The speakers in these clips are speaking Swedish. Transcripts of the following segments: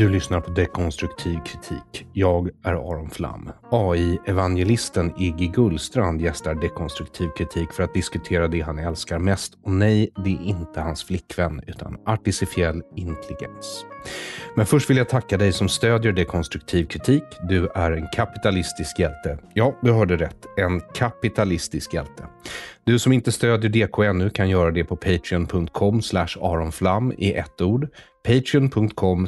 Du lyssnar på Dekonstruktiv kritik. Jag är Aron Flam. AI-evangelisten Iggy Gullstrand gästar Dekonstruktiv kritik för att diskutera det han älskar mest. Och nej, det är inte hans flickvän, utan artificiell intelligens. Men först vill jag tacka dig som stödjer Dekonstruktiv kritik. Du är en kapitalistisk hjälte. Ja, du hörde rätt. En kapitalistisk hjälte. Du som inte stödjer DK ännu kan göra det på patreon.com aronflam i ett ord. Patreon.com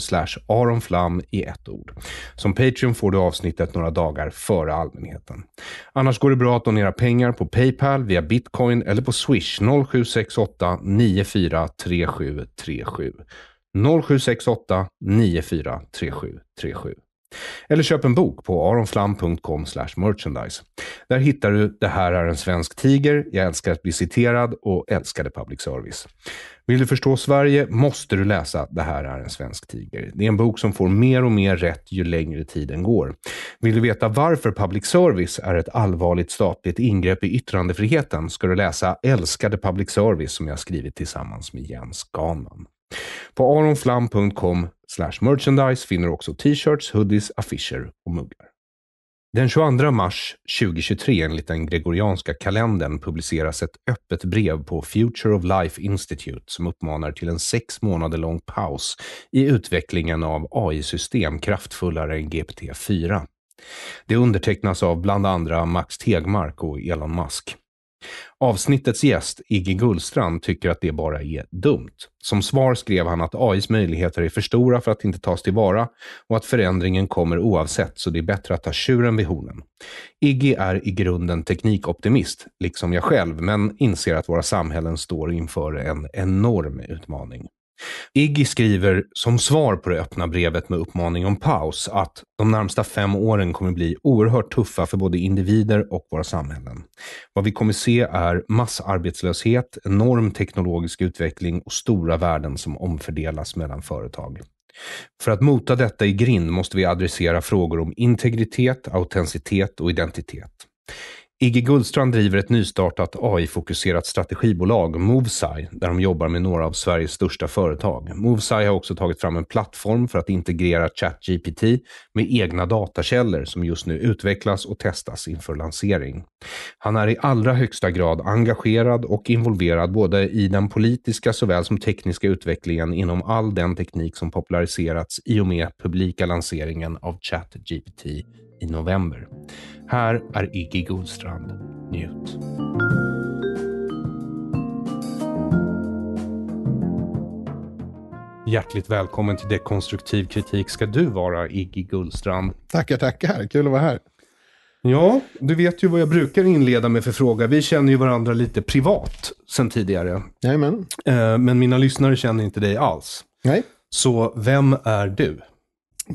aronflam i ett ord. Som Patreon får du avsnittet några dagar före allmänheten. Annars går det bra att donera pengar på Paypal, via Bitcoin eller på Swish 0768 943737. 0768 943737. Eller köp en bok på aronflam.com merchandise. Där hittar du Det här är en svensk tiger, Jag älskar att bli citerad och Älskade public service. Vill du förstå Sverige måste du läsa Det här är en svensk tiger. Det är en bok som får mer och mer rätt ju längre tiden går. Vill du veta varför public service är ett allvarligt statligt ingrepp i yttrandefriheten ska du läsa Älskade public service som jag skrivit tillsammans med Jens Ganman. På aronflam.com slash merchandise finner du också t-shirts, hoodies, affischer och muggar. Den 22 mars 2023 enligt den gregorianska kalendern publiceras ett öppet brev på Future of Life Institute som uppmanar till en sex månader lång paus i utvecklingen av AI-system kraftfullare än GPT-4. Det undertecknas av bland andra Max Tegmark och Elon Musk. Avsnittets gäst, Iggy Gullstrand, tycker att det bara är dumt. Som svar skrev han att AIs möjligheter är för stora för att inte tas tillvara och att förändringen kommer oavsett, så det är bättre att ta tjuren vid hornen. Iggy är i grunden teknikoptimist, liksom jag själv, men inser att våra samhällen står inför en enorm utmaning. Iggy skriver som svar på det öppna brevet med uppmaning om paus att de närmsta fem åren kommer bli oerhört tuffa för både individer och våra samhällen. Vad vi kommer se är massarbetslöshet, enorm teknologisk utveckling och stora värden som omfördelas mellan företag. För att mota detta i grind måste vi adressera frågor om integritet, autenticitet och identitet. Igge Guldstrand driver ett nystartat AI-fokuserat strategibolag, Movesci, där de jobbar med några av Sveriges största företag. Movesci har också tagit fram en plattform för att integrera ChatGPT med egna datakällor som just nu utvecklas och testas inför lansering. Han är i allra högsta grad engagerad och involverad både i den politiska såväl som tekniska utvecklingen inom all den teknik som populariserats i och med publika lanseringen av ChatGPT i november. Här är Iggy Godstrand. Njut. Hjärtligt välkommen till Dekonstruktiv kritik ska du vara, Iggy Gullstrand. Tackar, tackar. Kul att vara här. Ja, du vet ju vad jag brukar inleda med för fråga. Vi känner ju varandra lite privat sen tidigare. Jajamän. Eh, men mina lyssnare känner inte dig alls. Nej. Så vem är du?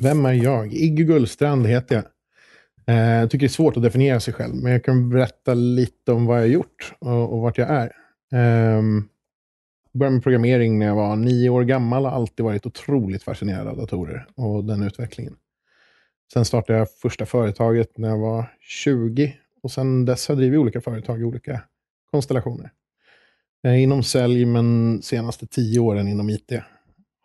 Vem är jag? Iggy Gullstrand heter jag. Eh, jag tycker det är svårt att definiera sig själv, men jag kan berätta lite om vad jag har gjort och, och vart jag är. Jag ehm, började med programmering när jag var nio år gammal och har alltid varit otroligt fascinerad av datorer och den utvecklingen. Sen startade jag första företaget när jag var 20 och sen dess har jag drivit olika företag i olika konstellationer. Eh, inom sälj, men senaste tio åren inom IT.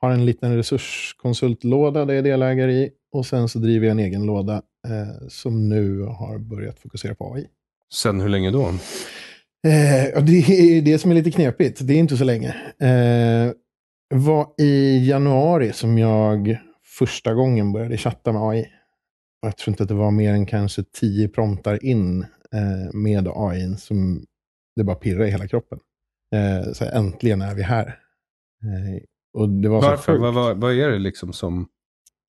Har en liten resurskonsultlåda där jag är delägare i och sen så driver jag en egen låda eh, som nu har börjat fokusera på AI. Sen hur länge då? Eh, det är det som är lite knepigt. Det är inte så länge. Eh, var i januari som jag första gången började chatta med AI. Och jag tror inte att det var mer än kanske tio promptar in eh, med AI som det bara pirrade i hela kroppen. Eh, så här, äntligen är vi här. Eh, och det var Varför? Vad, vad, vad, är det liksom som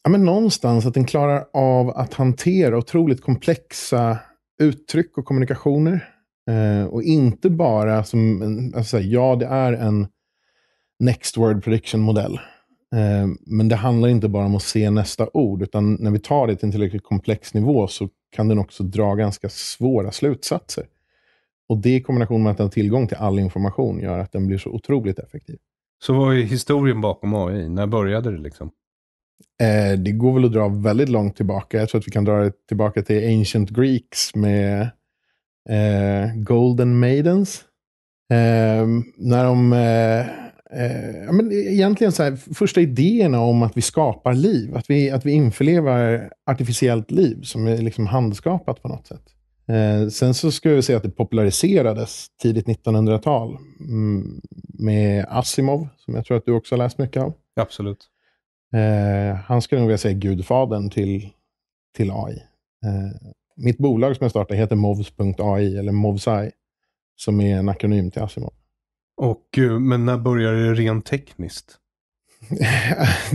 ja, men någonstans att den klarar av att hantera otroligt komplexa uttryck och kommunikationer. Eh, och inte bara som, en, alltså, ja det är en next word prediction-modell. Eh, men det handlar inte bara om att se nästa ord, utan när vi tar det till en tillräckligt komplex nivå så kan den också dra ganska svåra slutsatser. Och det i kombination med att den har tillgång till all information gör att den blir så otroligt effektiv. Så vad är historien bakom AI? När började det? liksom? Eh, det går väl att dra väldigt långt tillbaka. Jag tror att vi kan dra det tillbaka till Ancient Greeks med eh, Golden Maidens. Eh, när de... Eh, eh men egentligen så här, första idéerna om att vi skapar liv. Att vi, att vi införlevar artificiellt liv som är liksom handskapat på något sätt. Eh, sen så ska vi säga att det populariserades tidigt 1900-tal mm, med Asimov, som jag tror att du också har läst mycket av. Absolut. Eh, han skulle nog vilja säga gudfadern till, till AI. Eh, mitt bolag som jag startade heter Movs.ai, eller Movsai, som är en akronym till Asimov. Och, eh, men när började det rent tekniskt?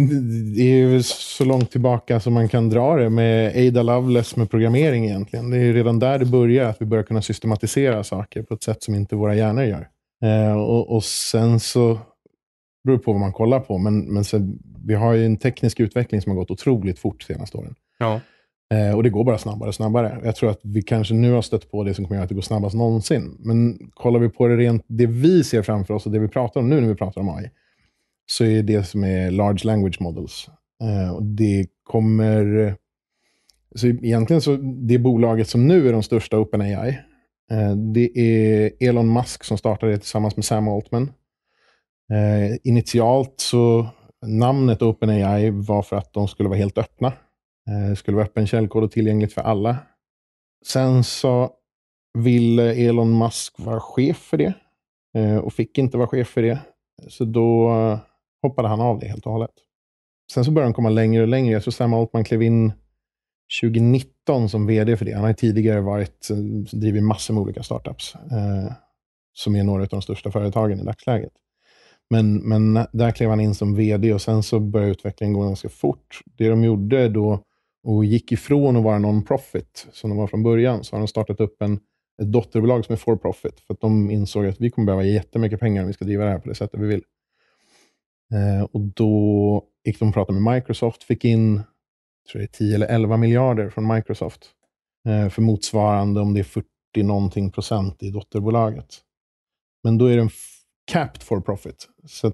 det är ju så långt tillbaka som man kan dra det med Ada Loveless med programmering egentligen. Det är redan där det börjar, att vi börjar kunna systematisera saker på ett sätt som inte våra hjärnor gör. Eh, och, och, sen så beror på vad man kollar på. Men, men så, vi har ju en teknisk utveckling som har gått otroligt fort de senaste åren. Ja. Eh, och det går bara snabbare och snabbare. Jag tror att vi kanske nu har stött på det som kommer göra att det går snabbast någonsin. Men kollar vi på det rent, det vi ser framför oss och det vi pratar om nu när vi pratar om AI, så är det som är large language models. Eh, och det kommer... Så egentligen så, det bolaget som nu är de största OpenAI, eh, det är Elon Musk som startade det tillsammans med Sam Altman. Eh, initialt så namnet OpenAI var för att de skulle vara helt öppna. Eh, det skulle vara öppen källkod och tillgängligt för alla. Sen så ville Elon Musk vara chef för det eh, och fick inte vara chef för det. Så då eh, hoppade han av det helt och hållet. Sen så började han komma längre och längre. Jag tror Sam Altman klev in 2019 som vd för det. Han har tidigare varit, eh, drivit massor med olika startups, eh, som är några av de största företagen i dagsläget. Men, men där klev han in som vd och sen så började utvecklingen gå ganska fort. Det de gjorde då och gick ifrån att vara non-profit, som de var från början, så har de startat upp en, ett dotterbolag som är for-profit, för att de insåg att vi kommer behöva jättemycket pengar om vi ska driva det här på det sättet vi vill. Eh, och då gick de och pratade med Microsoft, fick in tror jag 10 eller 11 miljarder från Microsoft, eh, för motsvarande om det är 40 någonting procent i dotterbolaget. Men då är den capped for profit. Så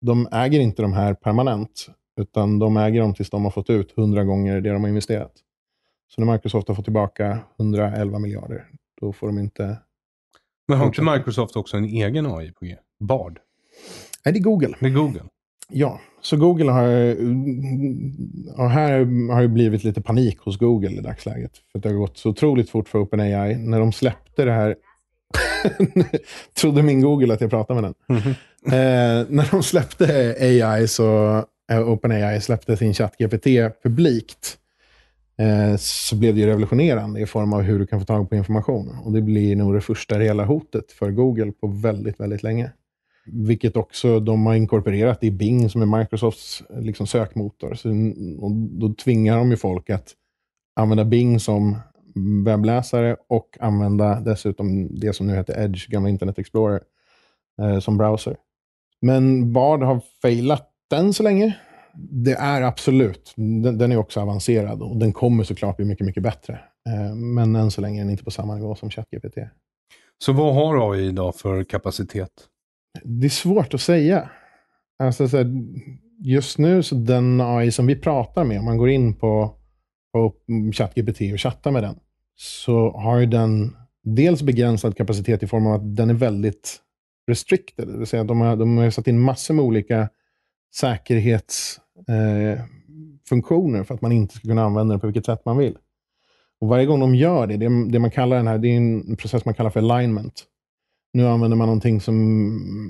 de äger inte de här permanent, utan de äger dem tills de har fått ut 100 gånger det de har investerat. Så när Microsoft har fått tillbaka 111 miljarder, då får de inte... Men har inte Microsoft också en egen AI på G? Bard? Nej, det är Google. Det är Google. Ja, så Google har, och här har det blivit lite panik hos Google i dagsläget. För det har gått så otroligt fort för OpenAI. När de släppte det här Trodde min Google att jag pratade med den. Mm -hmm. eh, när de släppte AI, så eh, OpenAI släppte sin ChatGPT publikt, eh, så blev det revolutionerande i form av hur du kan få tag på information. Och Det blir nog det första reella hotet för Google på väldigt, väldigt länge. Vilket också de har inkorporerat i Bing, som är Microsofts liksom, sökmotor. Så, och då tvingar de ju folk att använda Bing som webbläsare och använda dessutom det som nu heter Edge, gamla Internet Explorer, eh, som browser. Men Bard har failat den så länge. Det är absolut, den, den, är också avancerad och den kommer såklart bli mycket, mycket bättre. Eh, men än så länge är den inte på samma nivå som ChatGPT. Så vad har AI idag för kapacitet? Det är svårt att säga. Alltså, så här, just nu, så den AI som vi pratar med, om man går in på, på ChatGPT och chattar med den, så har den dels begränsad kapacitet i form av att den är väldigt restricted. Det vill säga att de har, de har satt in massor med olika säkerhetsfunktioner eh, för att man inte ska kunna använda den på vilket sätt man vill. Och Varje gång de gör det, det, det man kallar den här, det är en process man kallar för alignment. Nu använder man någonting som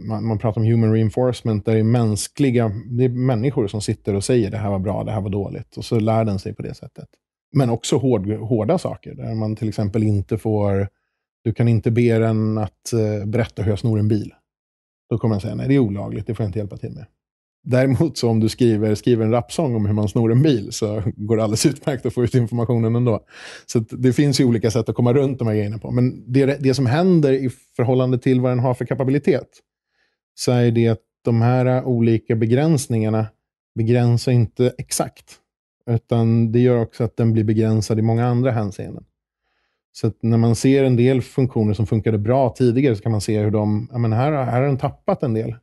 man, man pratar om human reinforcement, där det är mänskliga, det är människor som sitter och säger det här var bra, det här var dåligt. Och så lär den sig på det sättet. Men också hård, hårda saker, där man till exempel inte får... Du kan inte be den att eh, berätta hur jag snor en bil. Då kommer den säga, nej det är olagligt, det får jag inte hjälpa till med. Däremot så om du skriver, skriver en rapsång om hur man snor en bil så går det alldeles utmärkt att få ut informationen ändå. Så det finns ju olika sätt att komma runt de här grejerna på. Men det, det som händer i förhållande till vad den har för kapabilitet så är det att de här olika begränsningarna begränsar inte exakt. Utan det gör också att den blir begränsad i många andra hänseenden. Så när man ser en del funktioner som funkade bra tidigare så kan man se hur de, ja, men här, här har den tappat en del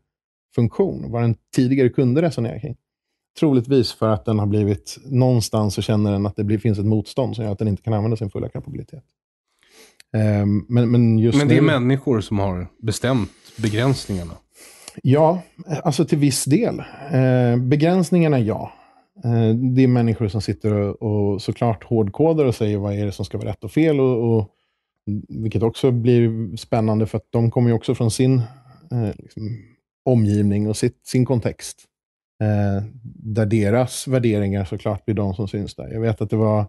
funktion, vad den tidigare kunde resonera kring. Troligtvis för att den har blivit, någonstans så känner den att det blir, finns ett motstånd som gör att den inte kan använda sin fulla kapabilitet. Ehm, men, men, just men det är människor som har bestämt begränsningarna? Ja, alltså till viss del. Ehm, begränsningarna, ja. Eh, det är människor som sitter och, såklart hårdkodar och säger vad är det som ska vara rätt och fel. Och, och vilket också blir spännande för att de kommer ju också från sin eh, liksom, omgivning och sitt, sin kontext. Eh, där deras värderingar såklart blir de som syns där. Jag vet att det var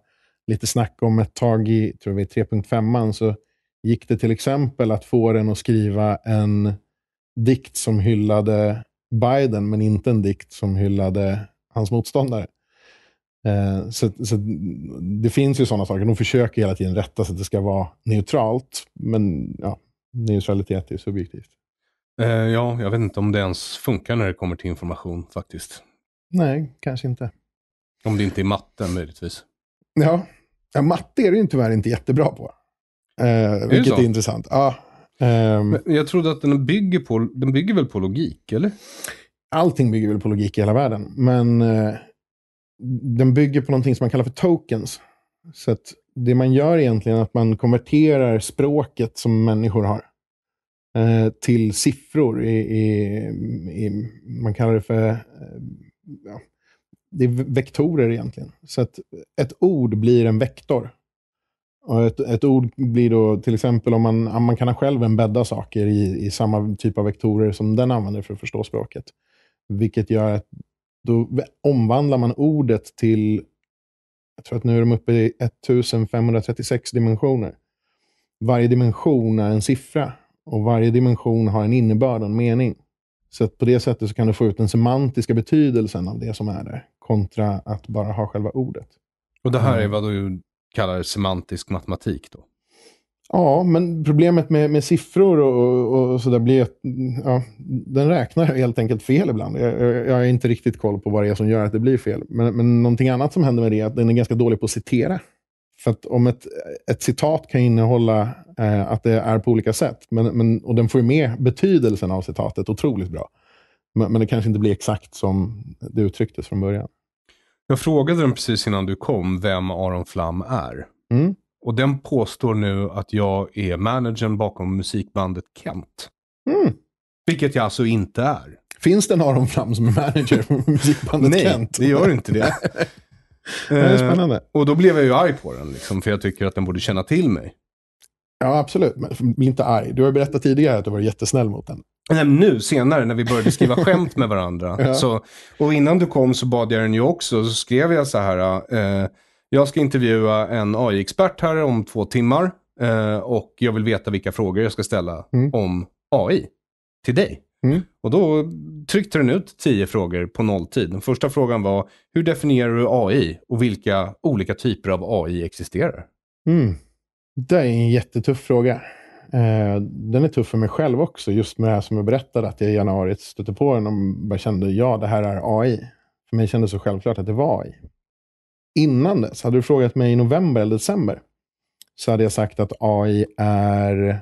lite snack om ett tag i 3.5an så gick det till exempel att få den att skriva en dikt som hyllade Biden men inte en dikt som hyllade hans motståndare. Eh, så, så, det finns ju sådana saker. De försöker hela tiden rätta så att det ska vara neutralt, men ja, neutralitet är subjektivt. Eh, ja, jag vet inte om det ens funkar när det kommer till information faktiskt. Nej, kanske inte. Om det inte är matten möjligtvis. Ja, ja matte är du ju tyvärr inte jättebra på. Eh, är vilket är intressant. Ja, Um, jag trodde att den bygger, på, den bygger väl på logik, eller? allting bygger väl på logik i hela världen, men eh, den bygger på någonting som man kallar för tokens. Så att det man gör egentligen är att man konverterar språket som människor har eh, till siffror. I, i, i, man kallar det för... Eh, ja, det är vektorer egentligen. Så att ett ord blir en vektor. Och ett, ett, ord blir då till exempel om man, man kan själv embedda saker i, i samma typ av vektorer som den använder för att förstå språket. Vilket gör att då omvandlar man ordet till, jag tror att nu är de uppe i 1536 dimensioner. Varje dimension är en siffra och varje dimension har en innebörd och en mening. Så på det sättet så kan du få ut den semantiska betydelsen av det som är där, kontra att bara ha själva ordet. Och det här är mm. vad du kallar semantisk matematik då? Ja, men problemet med, med siffror och, och, sådär blir att ja, den räknar helt enkelt fel ibland. Jag, jag, jag, har inte riktigt koll på vad det är som gör att det blir fel. Men, men någonting annat som händer med det är att den är ganska dålig på att citera. För att om ett, ett citat kan innehålla eh, att det är på olika sätt, men, men, och den får med betydelsen av citatet otroligt bra. Men, men det kanske inte blir exakt som det uttrycktes från början. Jag frågade den precis innan du kom vem Aron Flam är. Mm. Och den påstår nu att jag är managern bakom musikbandet Kent. Mm. Vilket jag alltså inte är. Finns den Aron Flam som är manager för musikbandet Nej, Kent? Nej, det gör inte det. det är eh, spännande. Eh, och då blev jag ju arg på den, liksom, för jag tycker att den borde känna till mig. Ja, absolut. Men inte arg. Du har berättat tidigare att du var jättesnäll mot den. Nej, nu senare när vi började skriva skämt med varandra. ja. så, och innan du kom så bad jag den ju också. Så skrev jag så här. Eh, jag ska intervjua en AI-expert här om två timmar eh, och jag vill veta vilka frågor jag ska ställa mm. om AI till dig. Mm. Och då tryckte den ut tio frågor på nolltid. Den första frågan var, hur definierar du AI och vilka olika typer av AI existerar? Mm. Det är en jättetuff fråga. Eh, den är tuff för mig själv också, just med det här som jag berättade, att jag i januari stötte på den och bara kände, ja, det här är AI. För mig kändes det så självklart att det var AI innan dess, hade du frågat mig i november eller december, så hade jag sagt att AI är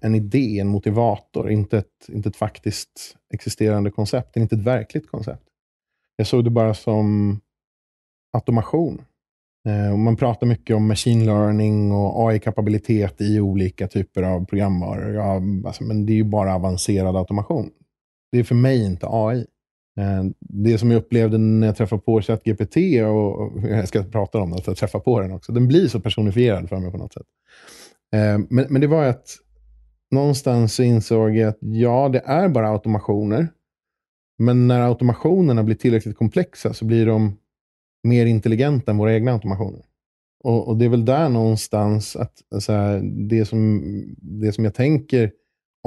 en idé, en motivator, inte ett, inte ett faktiskt existerande koncept, inte ett verkligt koncept. Jag såg det bara som automation. Eh, man pratar mycket om machine learning och AI-kapabilitet i olika typer av programvaror. Ja, alltså, men det är ju bara avancerad automation. Det är för mig inte AI. Eh, det som jag upplevde när jag träffade på ChatGPT, och jag ska prata om att jag på den också, den blir så personifierad för mig på något sätt. Eh, men, men det var att någonstans insåg jag att ja, det är bara automationer. Men när automationerna blir tillräckligt komplexa så blir de mer intelligenta än våra egna automationer. Och, och det är väl där någonstans att så här, det, som, det som jag tänker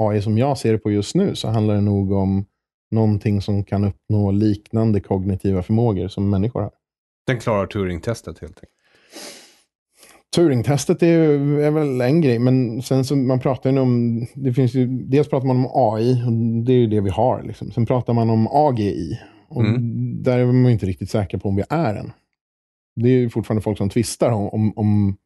AI som jag ser det på just nu så handlar det nog om någonting som kan uppnå liknande kognitiva förmågor som människor har. Den klarar Turing-testet helt enkelt. Turing-testet är, är, väl en grej, men sen så man pratar ju om, det finns ju, dels pratar man om AI, och det är ju det vi har. Liksom. Sen pratar man om AGI, och mm. där är man inte riktigt säker på om vi är en. Det är ju fortfarande folk som tvistar om, om, om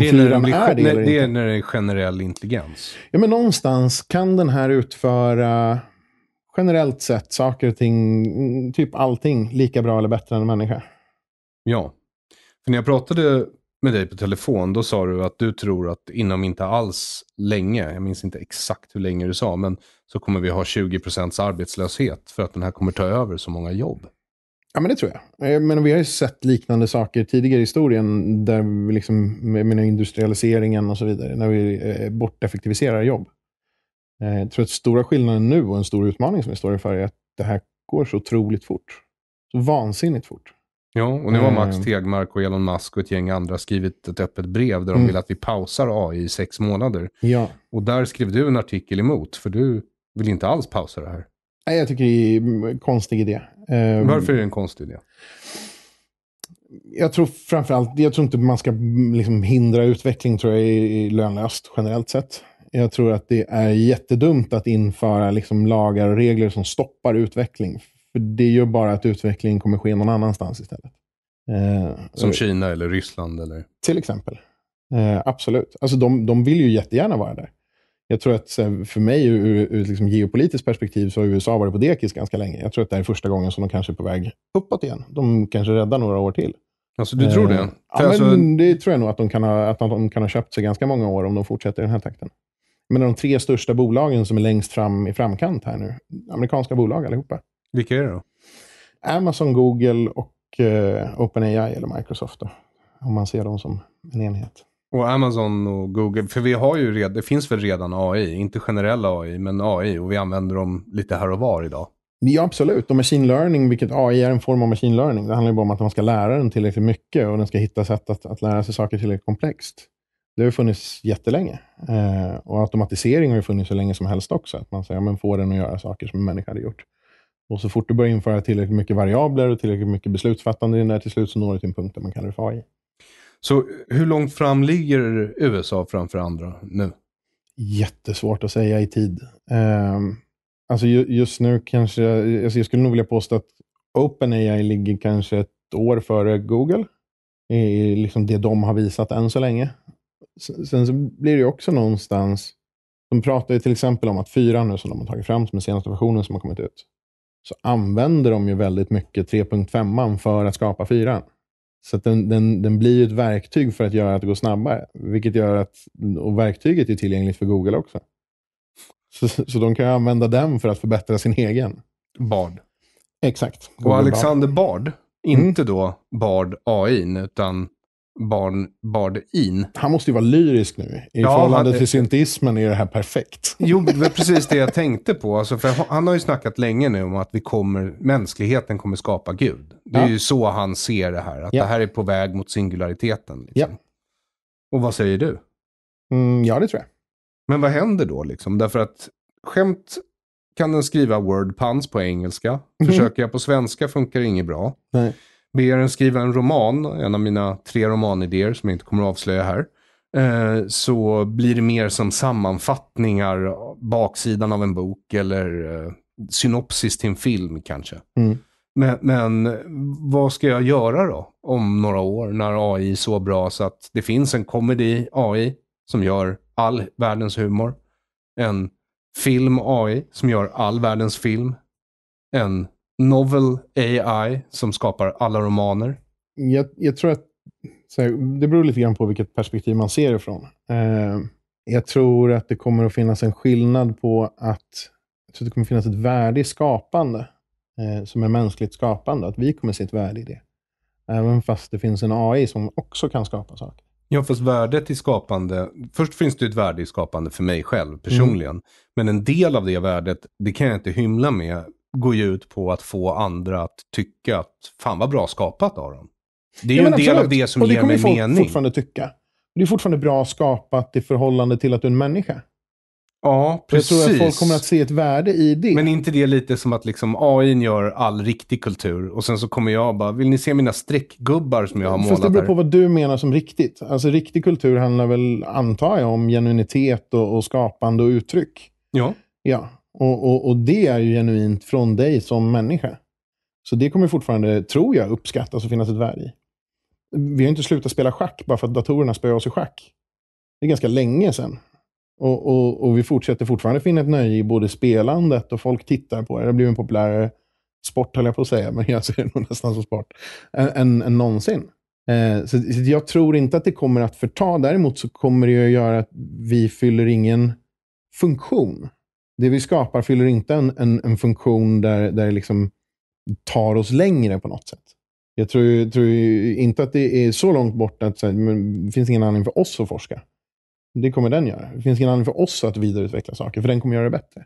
det är, när den är det, när, det är när det är generell intelligens. Ja, men någonstans kan den här utföra generellt sett saker och ting, typ allting, lika bra eller bättre än en människa. Ja. För när jag pratade med dig på telefon, då sa du att du tror att inom inte alls länge, jag minns inte exakt hur länge du sa, men så kommer vi ha 20 procents arbetslöshet för att den här kommer ta över så många jobb. Ja, men det tror jag. Eh, men vi har ju sett liknande saker tidigare i historien, där vi liksom, med industrialiseringen och så vidare, när vi eh, borteffektiviserar jobb. Eh, jag tror att stora skillnaden nu och en stor utmaning som vi står inför är att det här går så otroligt fort. Så vansinnigt fort. Ja, och nu har Max eh. Tegmark och Elon Musk och ett gäng andra skrivit ett öppet brev där de mm. vill att vi pausar AI i sex månader. Ja. Och där skrev du en artikel emot, för du vill inte alls pausa det här. Nej, jag tycker det är en konstig idé. Ehm, Varför är det en konstig idé? Jag tror framförallt, jag tror inte man ska liksom hindra utveckling tror jag är lönlöst generellt sett. Jag tror att det är jättedumt att införa liksom lagar och regler som stoppar utveckling. För det gör bara att utvecklingen kommer ske någon annanstans istället. Eh, som Kina eller Ryssland? Eller? Till exempel. Eh, absolut. Alltså de, de vill ju jättegärna vara där. Jag tror att för mig, ur, ett liksom geopolitiskt perspektiv, så har USA varit på dekis ganska länge. Jag tror att det här är första gången som de kanske är på väg uppåt igen. De kanske räddar några år till. Alltså du tror det? Eh, ja, alltså... men det tror jag nog att de, ha, att de, kan ha, köpt sig ganska många år om de fortsätter i den här takten. Men de tre största bolagen som är längst fram i framkant här nu. Amerikanska bolag allihopa. Vilka är det då? Amazon, Google och eh, OpenAI eller Microsoft. Då, om man ser dem som en enhet. Och Amazon och Google, för vi har ju redan, det finns väl redan AI, inte generella AI, men AI och vi använder dem lite här och var idag. Ja, absolut. Och machine learning, vilket AI är en form av machine learning, det handlar ju bara om att man ska lära den tillräckligt mycket och den ska hitta sätt att, att lära sig saker tillräckligt komplext. Det har funnits jättelänge. Eh, och automatisering har ju funnits så länge som helst också. Att man säger, ja, men får den att göra saker som en människa hade gjort. Och så fort du börjar införa tillräckligt mycket variabler och tillräckligt mycket beslutsfattande i den där, till slut så når du till en punkt där man kallar det för AI. Så hur långt fram ligger USA framför andra nu? Jättesvårt att säga i tid. Eh, alltså ju, just nu kanske, alltså jag skulle nog vilja påstå att OpenAI ligger kanske ett år före Google i liksom det de har visat än så länge. Sen så blir det också någonstans, de pratar ju till exempel om att fyran nu som de har tagit fram, som är senaste versionen som har kommit ut, så använder de ju väldigt mycket 3.5 för att skapa fyran. Så den, den, den blir ju ett verktyg för att göra att det går snabbare. Vilket gör att, och verktyget är tillgängligt för Google också. Så, så de kan använda den för att förbättra sin egen. Bard. Exakt. Google och Alexander Bard, Bard. Mm. inte mm. då Bard AI, utan barn bar in. Han måste ju vara lyrisk nu. I ja, förhållande han, till syntismen är det här perfekt. Jo, det var precis det jag tänkte på. Alltså, för han har ju snackat länge nu om att vi kommer, mänskligheten kommer skapa Gud. Det är ja. ju så han ser det här. Att ja. det här är på väg mot singulariteten. Liksom. Ja. Och vad säger du? Mm, ja, det tror jag. Men vad händer då? Liksom? Därför att skämt kan den skriva word puns på engelska. Mm. Försöker jag på svenska funkar det inget bra. Nej ber en skriva en roman, en av mina tre romanidéer som jag inte kommer att avslöja här. Eh, så blir det mer som sammanfattningar, baksidan av en bok eller eh, synopsis till en film kanske. Mm. Men, men, vad ska jag göra då om några år när AI är så bra så att det finns en komedi AI som gör all världens humor. En film AI som gör all världens film. En Novel AI som skapar alla romaner? Jag, jag tror att här, det beror lite grann på vilket perspektiv man ser ifrån. Eh, jag tror att det kommer att finnas en skillnad på att jag tror att det kommer att finnas ett värde i skapande eh, som är mänskligt skapande. Att vi kommer att se ett värde i det. Även fast det finns en AI som också kan skapa saker. Ja, fast värdet i skapande... Först finns det ett värde i skapande för mig själv personligen. Mm. Men en del av det värdet, det kan jag inte hymla med, går ju ut på att få andra att tycka att fan vad bra skapat av dem. Det är ja, ju en absolut. del av det som och det ger mig folk mening. fortfarande tycka. Det är fortfarande bra skapat i förhållande till att du är en människa. Ja, precis. Jag tror att folk kommer att se ett värde i det. Men inte det lite som att liksom AI gör all riktig kultur och sen så kommer jag bara, vill ni se mina streckgubbar som jag har målat här? Fast det beror på här? vad du menar som riktigt. Alltså riktig kultur handlar väl, antar jag, om genuinitet och, och skapande och uttryck. Ja. Ja, och, och, och, det är ju genuint från dig som människa. Så det kommer fortfarande, tror jag, uppskattas och finnas ett värde i. Vi har inte slutat spela schack bara för att datorerna spöar oss i schack. Det är ganska länge sedan. Och, och, och vi fortsätter fortfarande finna ett nöje i både spelandet och folk tittar på det. Det har blivit en populärare sport, höll jag på att säga, men jag ser det nog nästan som sport, än, än, än någonsin. Eh, så, så jag tror inte att det kommer att förta. Däremot så kommer det att göra att vi fyller ingen funktion det vi skapar fyller inte en, en, en funktion där, där det liksom tar oss längre på något sätt. Jag tror, tror inte att det är så långt bort att här, det finns ingen anledning för oss att forska. Det kommer den göra. Det finns ingen anledning för oss att vidareutveckla saker, för den kommer göra det bättre.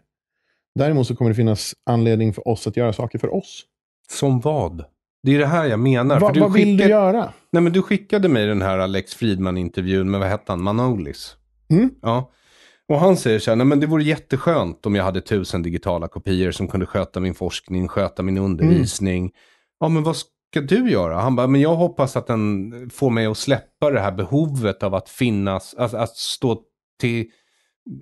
Däremot så kommer det finnas anledning för oss att göra saker för oss. Som vad? Det är det här jag menar. Va, vad vill skickade, du göra? Nej, men du skickade mig den här Alex Friedman-intervjun med, vad hette han, Manolis? Mm. Ja. Och han säger så här, nej men det vore jätteskönt om jag hade tusen digitala kopior som kunde sköta min forskning, sköta min undervisning. Mm. Ja men vad ska du göra? Han bara, men jag hoppas att den får mig att släppa det här behovet av att finnas, att, att stå till,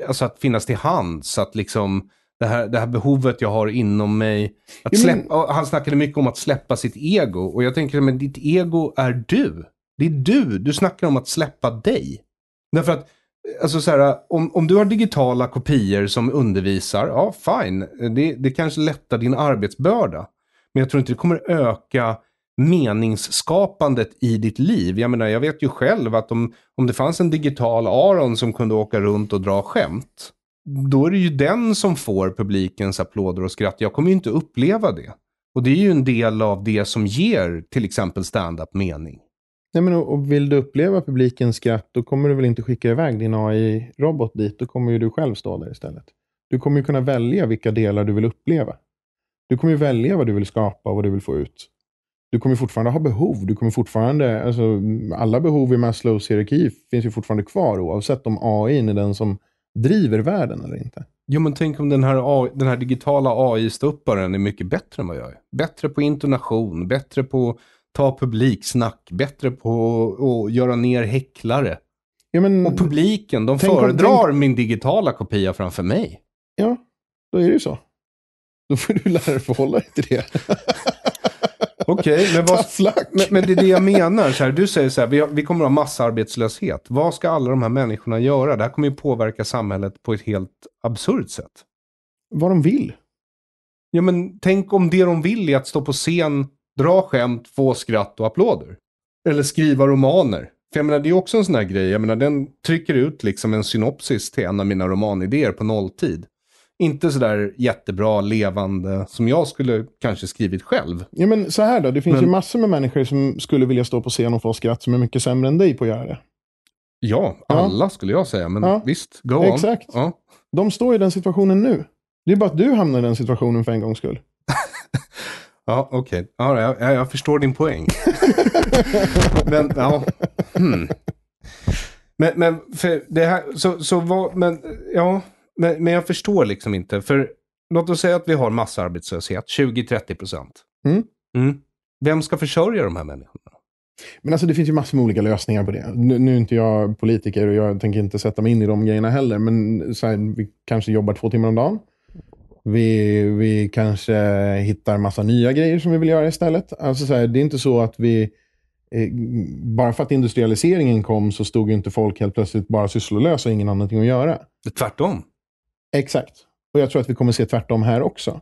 alltså att finnas till hands, att liksom det här, det här behovet jag har inom mig. Att släppa, Han snackade mycket om att släppa sitt ego och jag tänker, men ditt ego är du. Det är du, du snackar om att släppa dig. Därför att alltså så här, om, om du har digitala kopior som undervisar, ja fine, det, det kanske lättar din arbetsbörda. Men jag tror inte det kommer öka meningsskapandet i ditt liv. Jag menar, jag vet ju själv att om, om det fanns en digital Aron som kunde åka runt och dra skämt, då är det ju den som får publikens applåder och skratt. Jag kommer ju inte uppleva det. Och det är ju en del av det som ger till exempel stand-up mening. Nej, men och, vill du uppleva publikens skratt, då kommer du väl inte skicka iväg din AI-robot dit. Då kommer ju du själv stå där istället. Du kommer ju kunna välja vilka delar du vill uppleva. Du kommer ju välja vad du vill skapa och vad du vill få ut. Du kommer fortfarande ha behov. Du kommer fortfarande, alltså, alla behov i Maslows hierarki finns ju fortfarande kvar oavsett om AI är den som driver världen eller inte. Jo, men tänk om den här, AI, den här digitala AI-stupparen är mycket bättre än vad jag är. Bättre på intonation, bättre på ta publiksnack, bättre på att göra ner häcklare. Ja, men, och publiken, de föredrar om, min digitala kopia framför mig. Ja, då är det ju så. Då får du lära dig förhålla dig till det. Okej, okay, men, vad, men, men, det är det jag menar. Så här, du säger så här, vi, har, vi kommer att ha massarbetslöshet. Vad ska alla de här människorna göra? Det här kommer ju påverka samhället på ett helt absurt sätt. Vad de vill. Ja, men tänk om det de vill är att stå på scen dra skämt, få skratt och applåder. Eller skriva romaner. För jag menar, det är också en sån här grej, jag menar den trycker ut liksom en synopsis till en av mina romanidéer på nolltid. Inte sådär jättebra, levande, som jag skulle kanske skrivit själv. Ja men så här då, det finns men... ju massor med människor som skulle vilja stå på scen och få skratt som är mycket sämre än dig på att göra det. Ja, alla ja. skulle jag säga, men ja. visst, go on. Exakt. Ja. De står i den situationen nu. Det är bara att du hamnar i den situationen för en gångs skull. Ja, okej. Okay. Ja, jag, jag, förstår din poäng. men, ja. Hmm. Men, men, för det här, så, så vad, men, ja. Men, men jag förstår liksom inte. För låt oss säga att vi har massarbetslöshet, 20-30 procent. Mm. Mm. Vem ska försörja de här människorna? Men alltså det finns ju massor med olika lösningar på det. Nu, nu, är inte jag politiker och jag tänker inte sätta mig in i de grejerna heller, men så här, vi kanske jobbar två timmar om dagen. Vi, vi kanske hittar massa nya grejer som vi vill göra istället. Alltså så här, det är inte så att vi... Eh, bara för att industrialiseringen kom så stod inte folk helt plötsligt bara sysslolösa och ingen annan att göra. Tvärtom. Exakt. Och jag tror att vi kommer se tvärtom här också.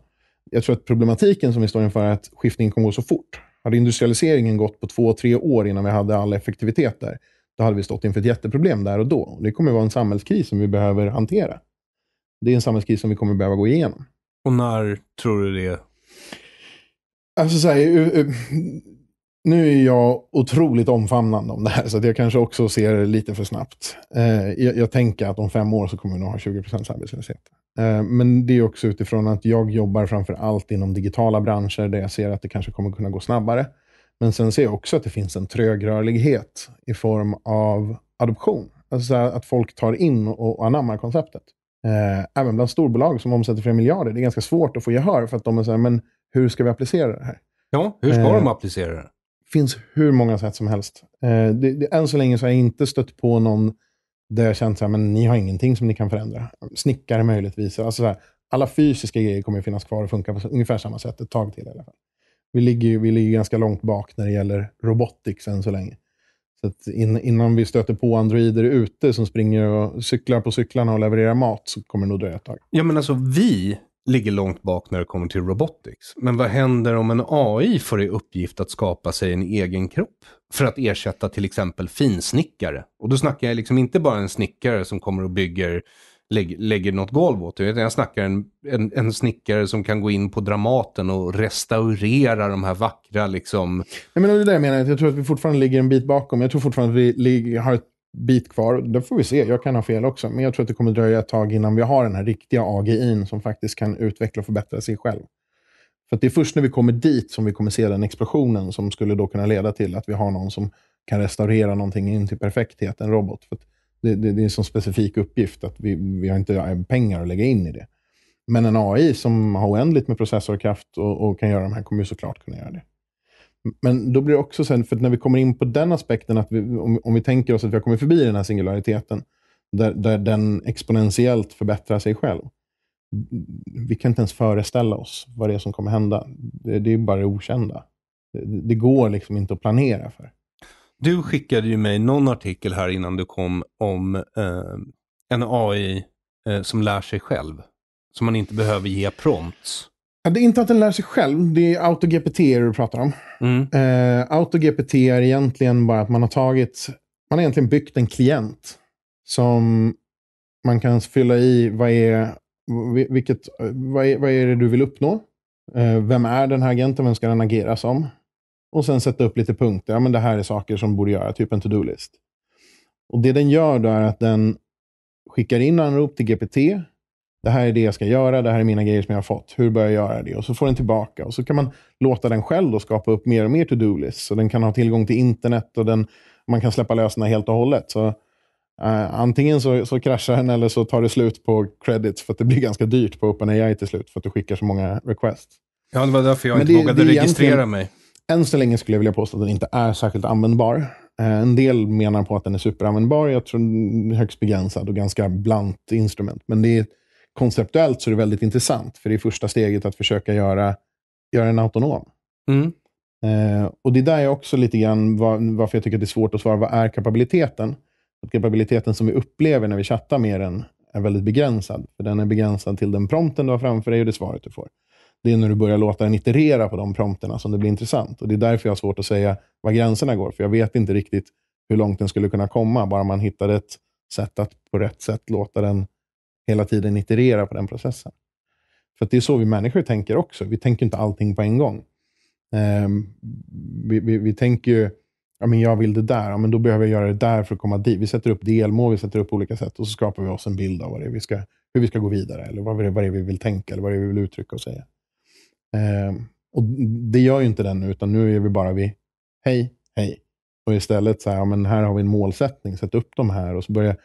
Jag tror att problematiken som vi står inför är att skiftningen kommer gå så fort. Hade industrialiseringen gått på två, tre år innan vi hade all effektivitet där, då hade vi stått inför ett jätteproblem där och då. Det kommer vara en samhällskris som vi behöver hantera. Det är en samhällskris som vi kommer behöva gå igenom. Och när tror du det? Alltså så här, eh, eh, nu är jag otroligt omfamnande om det här, så jag kanske också ser det lite för snabbt. Eh, jag, tänker att om fem år så kommer vi nog ha 20 arbetslöshet. Men det är också utifrån att jag jobbar framför allt inom digitala branscher där jag ser att det kanske kommer kunna gå snabbare. Men sen ser jag också att det finns en trögrörlighet i form av adoption. Alltså att folk tar in och anammar konceptet. Eh, även bland storbolag som omsätter flera miljarder, det är ganska svårt att få gehör för att de säger men hur ska vi applicera det här? Ja, hur ska eh, de applicera det? Det finns hur många sätt som helst. Eh, det, det, än så länge så har jag inte stött på någon där jag känt att ni har ingenting som ni kan förändra. Snickare möjligtvis. Alltså så här, alla fysiska grejer kommer att finnas kvar och funka på ungefär samma sätt ett tag till i alla fall. Vi ligger, vi ligger ganska långt bak när det gäller robotics än så länge. Så in, innan vi stöter på androider ute som springer och cyklar på cyklarna och levererar mat så kommer det nog dröja ett tag. Ja, men alltså vi ligger långt bak när det kommer till robotics. Men vad händer om en AI får i uppgift att skapa sig en egen kropp? För att ersätta till exempel finsnickare. Och då snackar jag liksom inte bara en snickare som kommer och bygger lägger, något golv åt. Jag snackar en, en, en, snickare som kan gå in på Dramaten och restaurera de här vackra liksom. Jag menar, det där jag menar, jag tror att vi fortfarande ligger en bit bakom. Jag tror fortfarande att vi ligger, har ett bit kvar. Det får vi se. Jag kan ha fel också. Men jag tror att det kommer dröja ett tag innan vi har den här riktiga AGI som faktiskt kan utveckla och förbättra sig själv. För det är först när vi kommer dit som vi kommer se den explosionen som skulle då kunna leda till att vi har någon som kan restaurera någonting in till perfekthet, en robot. För det, det, det är en sån specifik uppgift att vi, vi har inte pengar att lägga in i det. Men en AI som har oändligt med processorkraft och, och kan göra de här kommer ju såklart kunna göra det. Men då blir det också sen, för när vi kommer in på den aspekten, att vi, om, om, vi tänker oss att vi har kommit förbi den här singulariteten, där, där den exponentiellt förbättrar sig själv. Vi kan inte ens föreställa oss vad det är som kommer hända. Det, det är bara det okända. Det, det går liksom inte att planera för. Du skickade ju mig någon artikel här innan du kom om eh, en AI eh, som lär sig själv. Som man inte behöver ge prompts. Det är inte att den lär sig själv. Det är AutoGPT du pratar om. Mm. Eh, AutoGPT är egentligen bara att man har tagit... Man har egentligen byggt en klient som man kan fylla i vad är, vilket, vad är, vad är det du vill uppnå. Eh, vem är den här agenten? Vem ska den agera som? och sen sätta upp lite punkter. Ja, men det här är saker som borde göra, typ en to-do-list. Och Det den gör då är att den skickar in anrop till GPT. Det här är det jag ska göra, det här är mina grejer som jag har fått. Hur börjar jag göra det? Och så får den tillbaka. Och Så kan man låta den själv då skapa upp mer och mer to do list Så den kan ha tillgång till internet och den, man kan släppa lös den helt och hållet. Så, Uh, antingen så, så kraschar den eller så tar det slut på credits för att det blir ganska dyrt på OpenAI till slut för att du skickar så många requests. Ja, det var därför jag Men inte det, vågade det registrera mig. Än så länge skulle jag vilja påstå att den inte är särskilt användbar. Eh, en del menar på att den är superanvändbar. Jag tror den är högst begränsad och ganska blant instrument. Men det är, konceptuellt så är det väldigt intressant. För det är första steget att försöka göra, göra en autonom. Mm. Eh, och det där är också lite grann var, varför jag tycker det är svårt att svara. Vad är kapabiliteten? Att kapabiliteten som vi upplever när vi chattar med den är väldigt begränsad. För den är begränsad till den prompten du har framför dig och det svaret du får det är när du börjar låta den iterera på de prompterna som det blir intressant. Och Det är därför jag har svårt att säga var gränserna går, för jag vet inte riktigt hur långt den skulle kunna komma, bara man hittar ett sätt att på rätt sätt låta den hela tiden iterera på den processen. För det är så vi människor tänker också. Vi tänker inte allting på en gång. Ehm, vi, vi, vi, tänker ju, ja, men jag vill det där, ja, men då behöver jag göra det där för att komma dit. Vi sätter upp delmål, vi sätter upp olika sätt och så skapar vi oss en bild av vad vi ska, hur vi ska gå vidare, eller vad det är vi vill tänka, eller vad det är vi vill uttrycka och säga. Eh, och Det gör ju inte den nu, utan nu är vi bara vid hej, hej. Och istället så här, ja, men här har vi en målsättning, sätt upp de här. Och så börjar,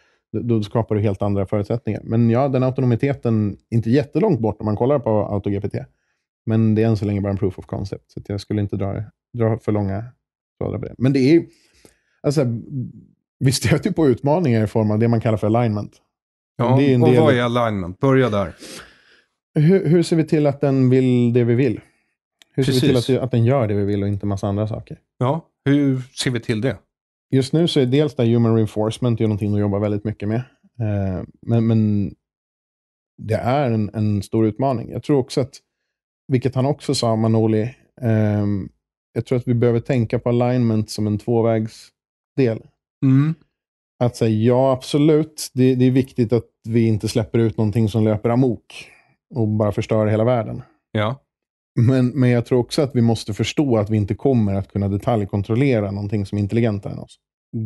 då skapar du helt andra förutsättningar. Men ja, den autonomiteten, inte jättelångt bort om man kollar på AutoGPT. Men det är än så länge bara en proof of concept, så jag skulle inte dra, dra för långa trådar på det. Men det är alltså, vi stöter på utmaningar i form av det man kallar för alignment. Ja, och del... vad är alignment? Börja där hur, hur ser vi till att den vill det vi vill? Hur Precis. ser vi till att, att den gör det vi vill och inte massa andra saker? Ja, hur ser vi till det? Just nu så är dels där human reinforcement är någonting de jobbar väldigt mycket med. Eh, men, men det är en, en, stor utmaning. Jag tror också att, vilket han också sa, Manoli, eh, jag tror att vi behöver tänka på alignment som en tvåvägsdel. Mm. Att säga ja, absolut, det, det, är viktigt att vi inte släpper ut någonting som löper amok och bara förstör hela världen. Ja. Men, men jag tror också att vi måste förstå att vi inte kommer att kunna detaljkontrollera någonting som är intelligentare än oss.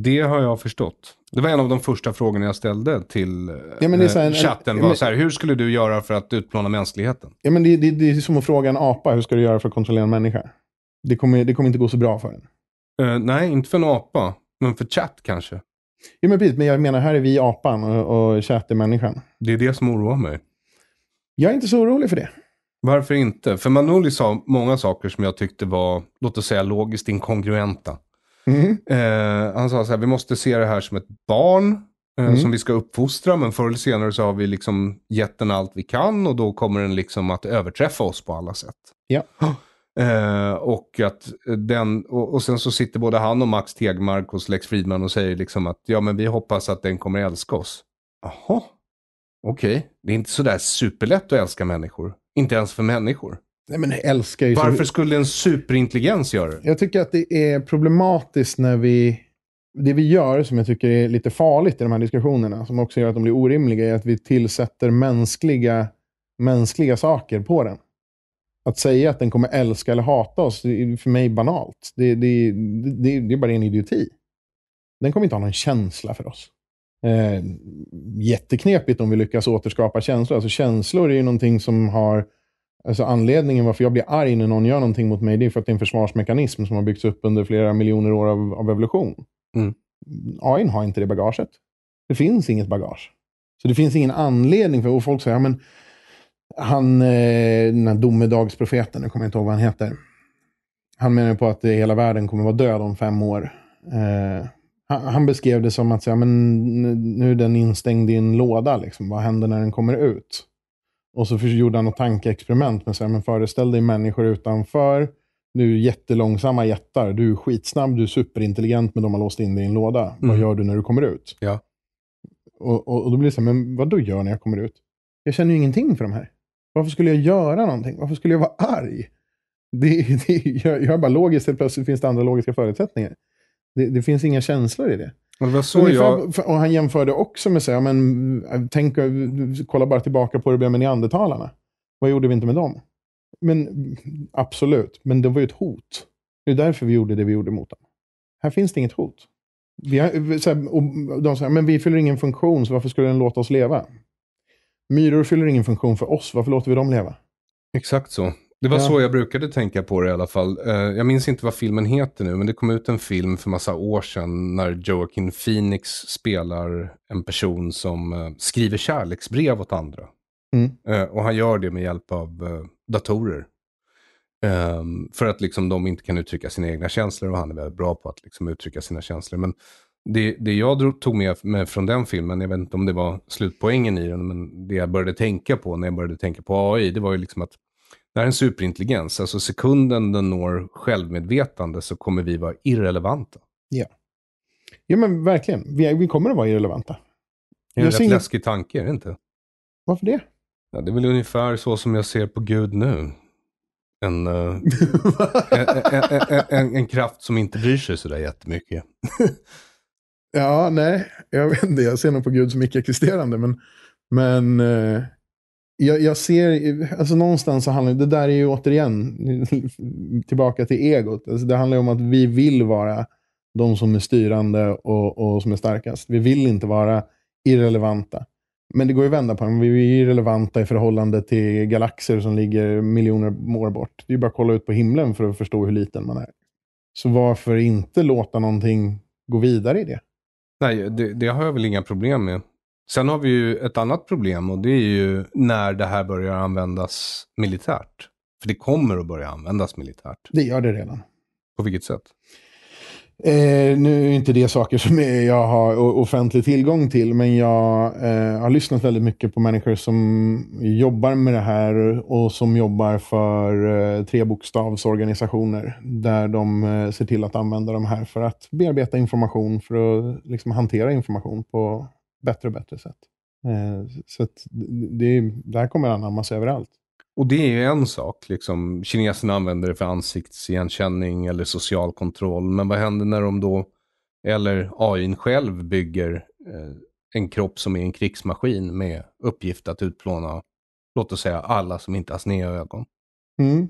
Det har jag förstått. Det var en av de första frågorna jag ställde till ja, här, eh, chatten. Var men, så här, hur skulle du göra för att utplåna mänskligheten? Ja, men det, det, det, är som att fråga en apa, hur ska du göra för att kontrollera en människa? Det kommer, det kommer inte gå så bra för den. Uh, eh, nej, inte för en apa, men för chatt kanske. Ja, men Men jag menar, här är vi apan och, och chatt är människan. Det är det som oroar mig. Jag är inte så orolig för det. Varför inte? För Manoli sa många saker som jag tyckte var, låt oss säga, logiskt inkongruenta. Mm. Eh, han sa så här, vi måste se det här som ett barn eh, mm. som vi ska uppfostra, men förr eller senare så har vi liksom gett den allt vi kan och då kommer den liksom att överträffa oss på alla sätt. Ja. Eh, och, att den, och, och, sen så sitter både han och Max Tegmark hos Lex Fridman och säger liksom att ja men vi hoppas att den kommer älska oss. Jaha, Okej, okay. det är inte sådär superlätt att älska människor. Inte ens för människor. Nej, men älskar ju Varför så... skulle en superintelligens göra det? Jag tycker att det är problematiskt när vi... Det vi gör, som jag tycker är lite farligt i de här diskussionerna, som också gör att de blir orimliga, är att vi tillsätter mänskliga, mänskliga saker på den. Att säga att den kommer älska eller hata oss, är för mig banalt. Det, det, det, det är bara en idioti. Den kommer inte ha någon känsla för oss eh, jätteknepigt om vi lyckas återskapa känslor. Alltså känslor är ju någonting som har... Alltså anledningen varför jag blir arg när någon gör någonting mot mig, det är för att det är en försvarsmekanism som har byggts upp under flera miljoner år av, av evolution. Mm. AIn har inte det bagaget. Det finns inget bagage. Så det finns ingen anledning för... Och folk säger, ja, men han, eh, den här domedagsprofeten, nu kommer jag inte ihåg vad han heter. Han menar på att hela världen kommer att vara död om fem år. Eh, han beskrev det som att ja, men nu är den instängd i en låda. Liksom. Vad händer när den kommer ut? Och så gjorde han något tankeexperiment. Med, så men föreställ dig människor utanför. Du är jättelångsamma jättar. Du är skitsnabb, du är superintelligent, men de har låst in dig i en låda. Mm. Vad gör du när du kommer ut? Ja. Och, och, och, då blir det så här, men vad då gör när jag kommer ut? Jag känner ju ingenting för de här. Varför skulle jag göra någonting? Varför skulle jag vara arg? Det, det, jag, jag är bara logiskt, helt plötsligt finns det andra logiska förutsättningar. Det, det finns inga känslor i det. Ungefär, jag... Och han jämförde också med, så men, äh, tänk, äh, kolla bara tillbaka på hur det blev med neandertalarna. Vad gjorde vi inte med dem? Men absolut, men det var ju ett hot. Det är därför vi gjorde det vi gjorde mot dem. Här finns det inget hot. Vi har, så här, och de säger, men vi fyller ingen funktion, så varför skulle den låta oss leva? Myror fyller ingen funktion för oss, varför låter vi dem leva? Exakt så. Det var ja. så jag brukade tänka på det i alla fall. Eh, jag minns inte vad filmen heter nu, men det kom ut en film för massa år sedan när Joaquin Phoenix spelar en person som eh, skriver kärleksbrev åt andra. Mm. Eh, och han gör det med hjälp av datorer. Ehm, för att liksom de inte kan uttrycka sina egna känslor och han är väldigt bra på att liksom uttrycka sina känslor. Men det, det jag drog, tog med mig från den filmen, jag vet inte om det var slutpoängen i den, men det jag började tänka på när jag började tänka på AI, det var ju liksom att det här är en superintelligens. Alltså sekunden den når självmedvetande så kommer vi vara irrelevanta. Ja. Ja men verkligen. Vi, är, vi kommer att vara irrelevanta. Det är en rätt ingen... läskig tanke, är det inte? Varför det? Ja, det är väl ungefär så som jag ser på Gud nu. En, eh, en, en, en, kraft som inte bryr sig sådär jättemycket. ja, nej. Jag vet inte. Jag ser nog på Gud som icke-existerande. Men, men eh, jag, jag, ser, alltså någonstans så handlar det, där är ju återigen tillbaka till egot. Alltså det handlar ju om att vi vill vara de som är styrande och, och, som är starkast. Vi vill inte vara irrelevanta. Men det går ju att vända på det. Vi är irrelevanta i förhållande till galaxer som ligger miljoner år bort. Det är ju bara att kolla ut på himlen för att förstå hur liten man är. Så varför inte låta någonting gå vidare i det? Nej, det, det har jag väl inga problem med. Sen har vi ju ett annat problem och det är ju när det här börjar användas militärt. För det kommer att börja användas militärt. Det gör det redan. På vilket sätt? Eh, nu är inte det saker som jag har offentlig tillgång till, men jag eh, har lyssnat väldigt mycket på människor som jobbar med det här och som jobbar för eh, trebokstavsorganisationer där de eh, ser till att använda de här för att bearbeta information, för att liksom, hantera information på bättre och bättre sätt. Eh, så det, det här kommer anammas överallt. Och det är ju en sak, liksom, kineserna använder det för ansiktsigenkänning eller social kontroll, men vad händer när de då, eller AI själv bygger eh, en kropp som är en krigsmaskin med uppgift att utplåna, låt oss säga alla som inte har sneda ögon. Mm.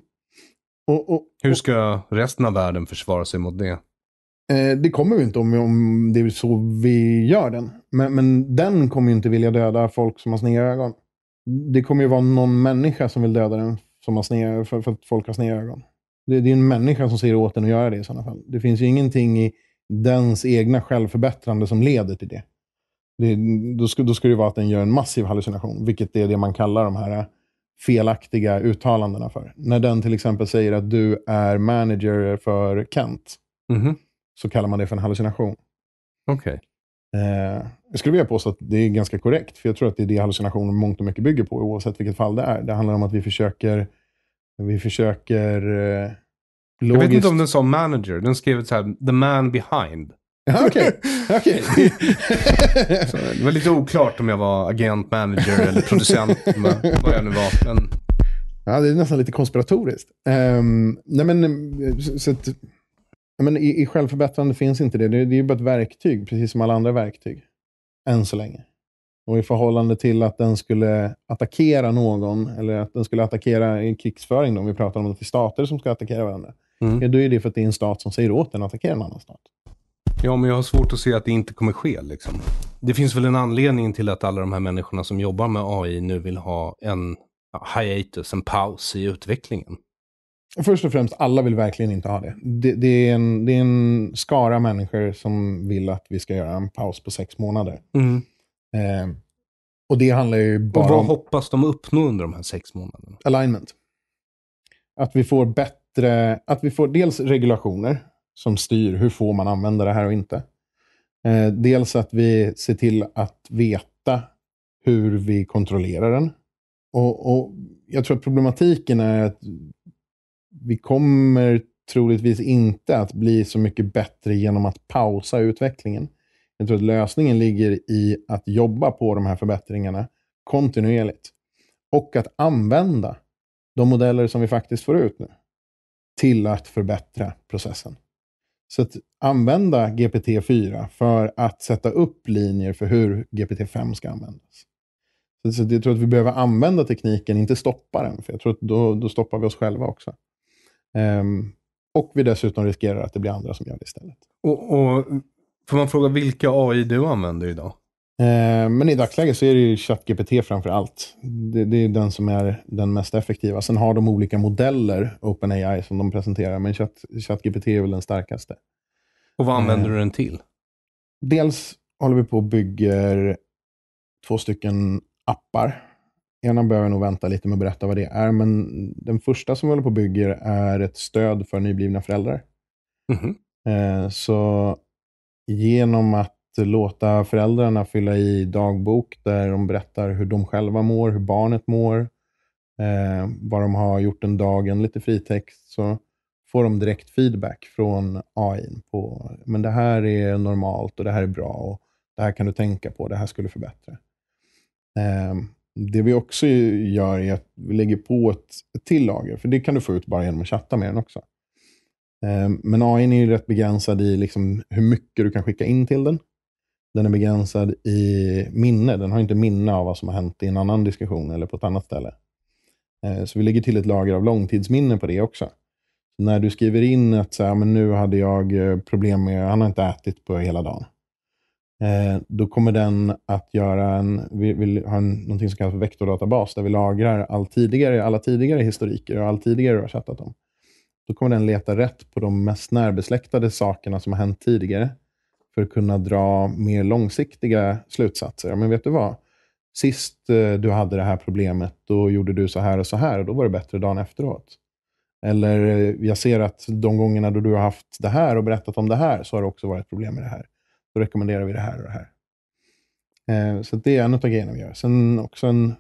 Och, och, och, Hur ska resten av världen försvara sig mot det? Eh, det kommer vi inte om, om det är så vi gör den. Men, men den kommer ju inte vilja döda folk som har sneda ögon. Det kommer ju vara någon människa som vill döda den som har sneda, för, för att folk har sneda ögon. Det, det, är en människa som säger åt den att göra det i sådana fall. Det finns ju ingenting i dens egna självförbättrande som leder till det. det då, ska, då ska det vara att den gör en massiv hallucination, vilket är det man kallar de här felaktiga uttalandena för. När den till exempel säger att du är manager för Kent. Mm -hmm så kallar man det för en hallucination. Okej. Okay. Eh, jag skulle vilja påstå att det är ganska korrekt, för jag tror att det är det hallucinationer mångt och mycket bygger på, oavsett vilket fall det är. Det handlar om att vi försöker, vi försöker eh, logiskt... Jag vet inte om den sa manager, den skrev så här, the man behind. Okej. Okay. okay. det var lite oklart om jag var agent, manager eller producent. vad jag nu var. Men... Ja, det är nästan lite konspiratoriskt. Um, nej men, eh, så att, men i, i självförbättrande finns inte det. det. är ju bara ett verktyg, precis som alla andra verktyg. Än så länge. Och i förhållande till att den skulle attackera någon, eller att den skulle attackera i krigsföring, då, om vi pratar om att det är stater som ska attackera varandra, mm. ja, då är det för att det är en stat som säger åt den att attackera en annan stat. Ja, men jag har svårt att se att det inte kommer ske. Liksom. Det finns väl en anledning till att alla de här människorna som jobbar med AI nu vill ha en hiatus, en paus i utvecklingen. Först och främst, alla vill verkligen inte ha det. Det, det, är, en, det är en skara människor som vill att vi ska göra en paus på sex månader. Mm. Eh, och det handlar ju bara och vad om... hoppas de uppnå under de här sex månaderna? Alignment. Att vi får bättre... Att vi får dels regulationer som styr hur får man använda det här och inte. Eh, dels att vi ser till att veta hur vi kontrollerar den. Och, och, Jag tror att problematiken är att vi kommer troligtvis inte att bli så mycket bättre genom att pausa utvecklingen. Jag tror att lösningen ligger i att jobba på de här förbättringarna kontinuerligt och att använda de modeller som vi faktiskt får ut nu till att förbättra processen. Så att använda GPT-4 för att sätta upp linjer för hur GPT-5 ska användas. Så jag tror att vi behöver använda tekniken, inte stoppa den, för jag tror att då, då stoppar vi oss själva också. Um, och vi dessutom riskerar att det blir andra som gör det istället. Och, och Får man fråga vilka AI du använder idag? Ehm, men i dagsläget så är det ju ChatGPT framför allt. Det, det, är den som är den mest effektiva. Sen har de olika modeller, OpenAI, som de presenterar, men ChatGPT är väl den starkaste. Och vad använder eh, du den till? Dels håller vi på och bygger två stycken appar ena behöver nog vänta lite med att berätta vad det är, men den första som vi håller på och bygger är ett stöd för nyblivna föräldrar. Mm Så genom att låta föräldrarna fylla i dagbok där de berättar hur de själva mår, hur barnet mår, eh, vad de har gjort en dagen, lite fritext, så får de direkt feedback från AI på men det här är normalt och det här är bra och det här kan du tänka på, det här skulle förbättra. Eh, det vi också gör är att vi lägger på ett, ett till lager, för det kan du få ut bara genom att chatta med den också. Eh, men AI är ju rätt begränsad i liksom hur mycket du kan skicka in till den. Den är begränsad i minne. Den har inte minne av vad som har hänt i en annan diskussion eller på ett annat ställe. Eh, så vi lägger till ett lager av långtidsminne på det också. När du skriver in att så här, men nu hade jag eh, problem med, han har inte ätit på hela dagen. Eh, då kommer den att göra en, vi vill ha en, någonting som kallas för vektordatabas, där vi lagrar all tidigare, alla tidigare historiker och allt tidigare du har chattat om. Då kommer den leta rätt på de mest närbesläktade sakerna som har hänt tidigare, för att kunna dra mer långsiktiga slutsatser. men vet du vad? Sist eh, du hade det här problemet, då gjorde du så här och så här, och då var det bättre dagen efteråt. Eller eh, jag ser att de gångerna då du har haft det här och berättat om det här, så har det också varit problem med det här. Då rekommenderar vi det här och det här. Eh, så det är en av grejerna vi gör. Sen också en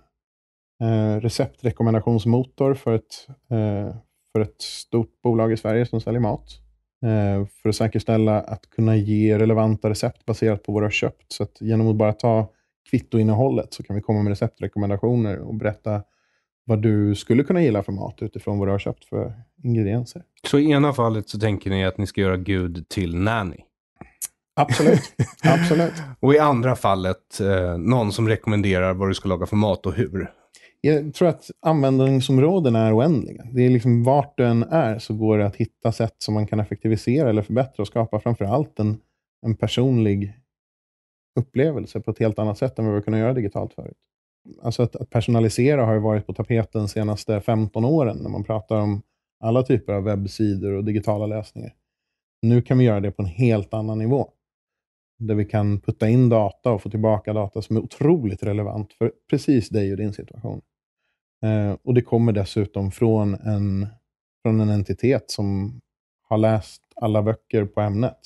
eh, receptrekommendationsmotor för ett, eh, för ett stort bolag i Sverige som säljer mat. Eh, för att säkerställa att kunna ge relevanta recept baserat på våra köpt. Så att genom att bara ta kvittoinnehållet så kan vi komma med receptrekommendationer och berätta vad du skulle kunna gilla för mat utifrån vad du har köpt för ingredienser. Så i ena fallet så tänker ni att ni ska göra Gud till nanny? Absolut. Absolut. och i andra fallet, eh, någon som rekommenderar vad du ska laga för mat och hur. Jag tror att användningsområdena är oändliga. Det är liksom vart du än är så går det att hitta sätt som man kan effektivisera eller förbättra och skapa framförallt en, en personlig upplevelse på ett helt annat sätt än vad vi kunde göra digitalt förut. Alltså att, att personalisera har ju varit på tapeten de senaste 15 åren när man pratar om alla typer av webbsidor och digitala lösningar. Nu kan vi göra det på en helt annan nivå där vi kan putta in data och få tillbaka data som är otroligt relevant för precis dig och din situation. Eh, och Det kommer dessutom från en, från en entitet som har läst alla böcker på ämnet,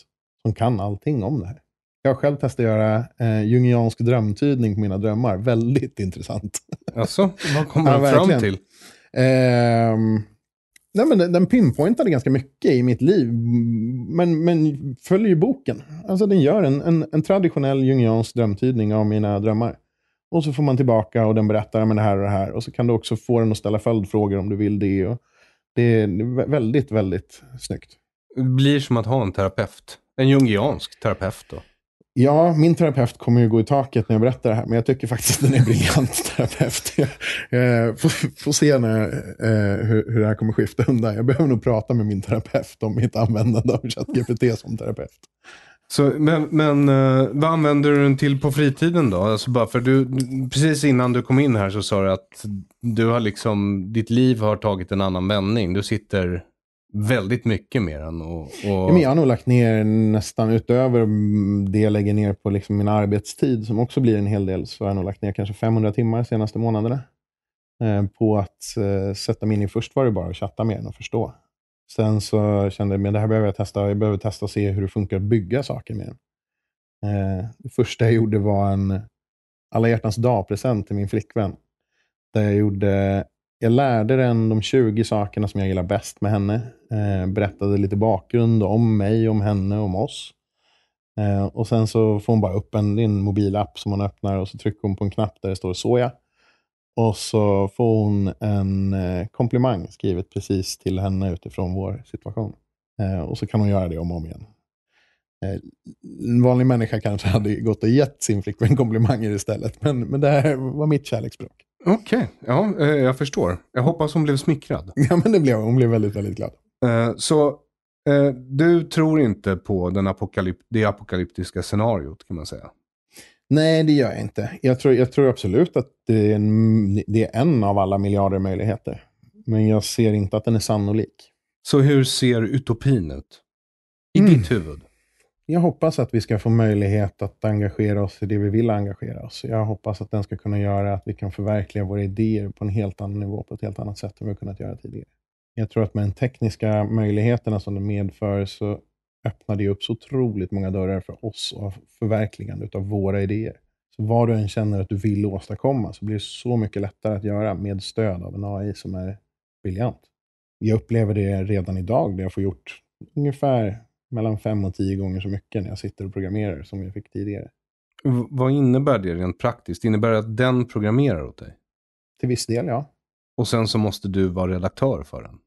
som kan allting om det här. Jag har själv testat att göra eh, jungiansk drömtydning på mina drömmar. Väldigt intressant. Alltså, vad kommer ja, fram till? Eh, Nej, men den, pinpointade ganska mycket i mitt liv, men, men följer ju boken. Alltså den gör en, en, en traditionell jungiansk drömtydning av mina drömmar. Och så får man tillbaka och den berättar om det här och det här. Och så kan du också få den att ställa följdfrågor om du vill det. Och det är väldigt, väldigt snyggt. Det blir som att ha en terapeut. En jungiansk terapeut då? Ja, min terapeut kommer ju gå i taket när jag berättar det här, men jag tycker faktiskt att den är briljant terapeut. Eh, får, se när, eh, hur, hur det här kommer skifta undan. Jag behöver nog prata med min terapeut om mitt användande av ChatGPT som terapeut. Så, men, men eh, vad använder du den till på fritiden då? Alltså bara för du, precis innan du kom in här så sa du att du har liksom, ditt liv har tagit en annan vändning. Du sitter väldigt mycket mer än och, och... Ja, men Jag har nog lagt ner nästan utöver det jag lägger ner på liksom min arbetstid, som också blir en hel del, så har jag nog lagt ner kanske 500 timmar de senaste månaderna eh, på att eh, sätta mig in i. Först var det bara att chatta med den och förstå. Sen så kände jag att det här behöver jag testa. Jag behöver testa och se hur det funkar att bygga saker med den. Eh, det första jag gjorde var en alla hjärtans dag-present till min flickvän. Där jag gjorde jag lärde den de 20 sakerna som jag gillar bäst med henne. Eh, berättade lite bakgrund om mig, om henne, om oss. Eh, och sen så får hon bara upp en, en mobilapp som hon öppnar och så trycker hon på en knapp där det står soja. Och så får hon en eh, komplimang skrivet precis till henne utifrån vår situation. Eh, och så kan hon göra det om och om igen. Eh, en vanlig människa kanske hade gått och gett sin flickvän komplimanger istället, men, men det här var mitt kärleksspråk. Okej, okay. ja, eh, jag förstår. Jag hoppas hon blev smickrad. Ja, men det blev hon. Hon blev väldigt, väldigt glad. Eh, så eh, du tror inte på den apokalyp det apokalyptiska scenariot kan man säga? Nej, det gör jag inte. Jag tror, jag tror absolut att det är, en, det är en av alla miljarder möjligheter. Men jag ser inte att den är sannolik. Så hur ser utopin ut? I mm. ditt huvud? jag hoppas att vi ska få möjlighet att engagera oss i det vi vill engagera oss Jag hoppas att den ska kunna göra att vi kan förverkliga våra idéer på en helt annan nivå, på ett helt annat sätt än vi kunnat göra tidigare. Jag tror att med de tekniska möjligheterna som det medför så öppnar det upp så otroligt många dörrar för oss och förverkligande av våra idéer. Så vad du än känner att du vill åstadkomma så blir det så mycket lättare att göra med stöd av en AI som är briljant. Jag upplever det redan idag, där jag får gjort ungefär mellan fem och tio gånger så mycket när jag sitter och programmerar som jag fick tidigare. vad innebär det rent praktiskt? Innebär det att den programmerar åt dig? Till viss del, ja. Och sen så måste du vara redaktör för den?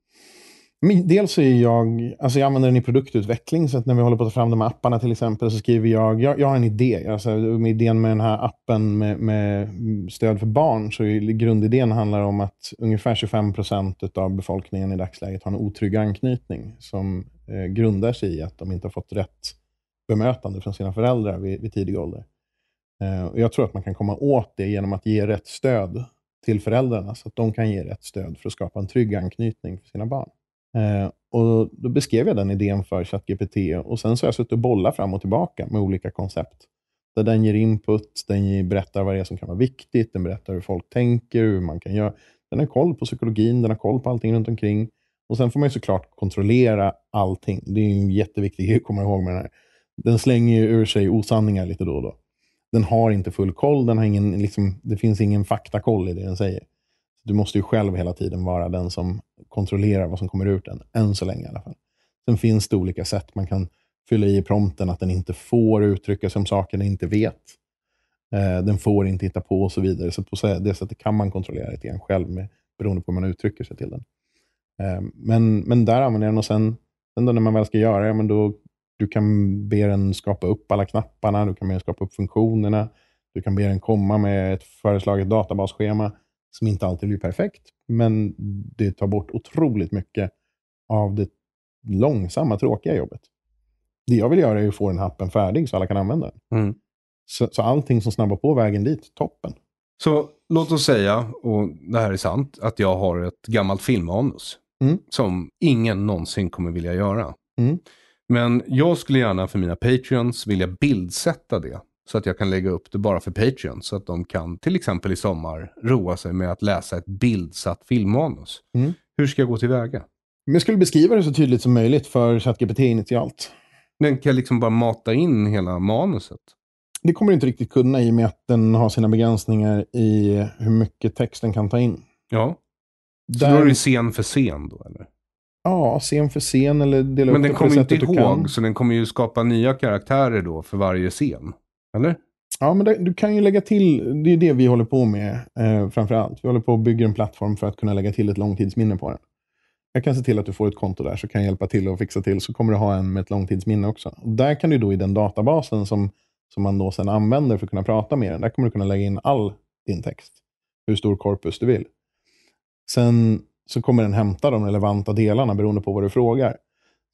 Dels är jag, alltså jag använder den i produktutveckling, så att när vi håller på att ta fram de här apparna till exempel så skriver jag, jag, jag har en idé. Alltså, idén med den här appen med, med stöd för barn, så grundidén handlar om att ungefär 25 procent av befolkningen i dagsläget har en otrygg anknytning som eh, grundar sig i att de inte har fått rätt bemötande från sina föräldrar vid, vid tidig ålder. Eh, och jag tror att man kan komma åt det genom att ge rätt stöd till föräldrarna, så att de kan ge rätt stöd för att skapa en trygg anknytning för sina barn. Eh, och då beskrev jag den idén för ChatGPT och sen så har jag suttit och bollat fram och tillbaka med olika koncept. Där den ger input, den berättar vad det är som kan vara viktigt, den berättar hur folk tänker, hur man kan göra. Den har koll på psykologin, den har koll på allting runt omkring. Och sen får man ju såklart kontrollera allting. Det är ju en jätteviktig grej att komma ihåg med den här. Den slänger ju ur sig osanningar lite då och då. Den har inte full koll, den har ingen, liksom, det finns ingen faktakoll i det den säger. Du måste ju själv hela tiden vara den som kontrollerar vad som kommer ut den, än så länge i alla fall. Sen finns det olika sätt. Man kan fylla i prompten att den inte får uttrycka sig om saker den inte vet. Eh, den får inte hitta på och så vidare. Så på det sättet kan man kontrollera det grann själv, med, beroende på hur man uttrycker sig till den. Eh, men, men där använder jag den och sen, sen när man väl ska göra det, men då, du kan be den skapa upp alla knapparna, du kan be den skapa upp funktionerna, du kan be den komma med ett föreslaget databasschema som inte alltid blir perfekt, men det tar bort otroligt mycket av det långsamma, tråkiga jobbet. Det jag vill göra är att få den här appen färdig så alla kan använda den. Mm. Så, så allting som snabbar på vägen dit, toppen. Så låt oss säga, och det här är sant, att jag har ett gammalt filmmanus. Mm. Som ingen någonsin kommer vilja göra. Mm. Men jag skulle gärna för mina patreons vilja bildsätta det så att jag kan lägga upp det bara för Patreon. Så att de kan, till exempel i sommar, roa sig med att läsa ett bildsatt filmmanus. Mm. Hur ska jag gå tillväga? jag skulle beskriva det så tydligt som möjligt för ChatGPT initialt. Den kan jag liksom bara mata in hela manuset? Det kommer du inte riktigt kunna i och med att den har sina begränsningar i hur mycket text den kan ta in. Ja. Så Där... då är det scen för scen då, eller? Ja, scen för scen eller dela Men upp den kommer inte ihåg, så den kommer ju skapa nya karaktärer då för varje scen. Eller? Ja, men det, du kan ju lägga till. Det är det vi håller på med eh, framför allt. Vi håller på att bygga en plattform för att kunna lägga till ett långtidsminne på den. Jag kan se till att du får ett konto där så kan jag hjälpa till och fixa till. Så kommer du ha en med ett långtidsminne också. Och där kan du då i den databasen som, som man då sen använder för att kunna prata med den. Där kommer du kunna lägga in all din text. Hur stor korpus du vill. Sen så kommer den hämta de relevanta delarna beroende på vad du frågar.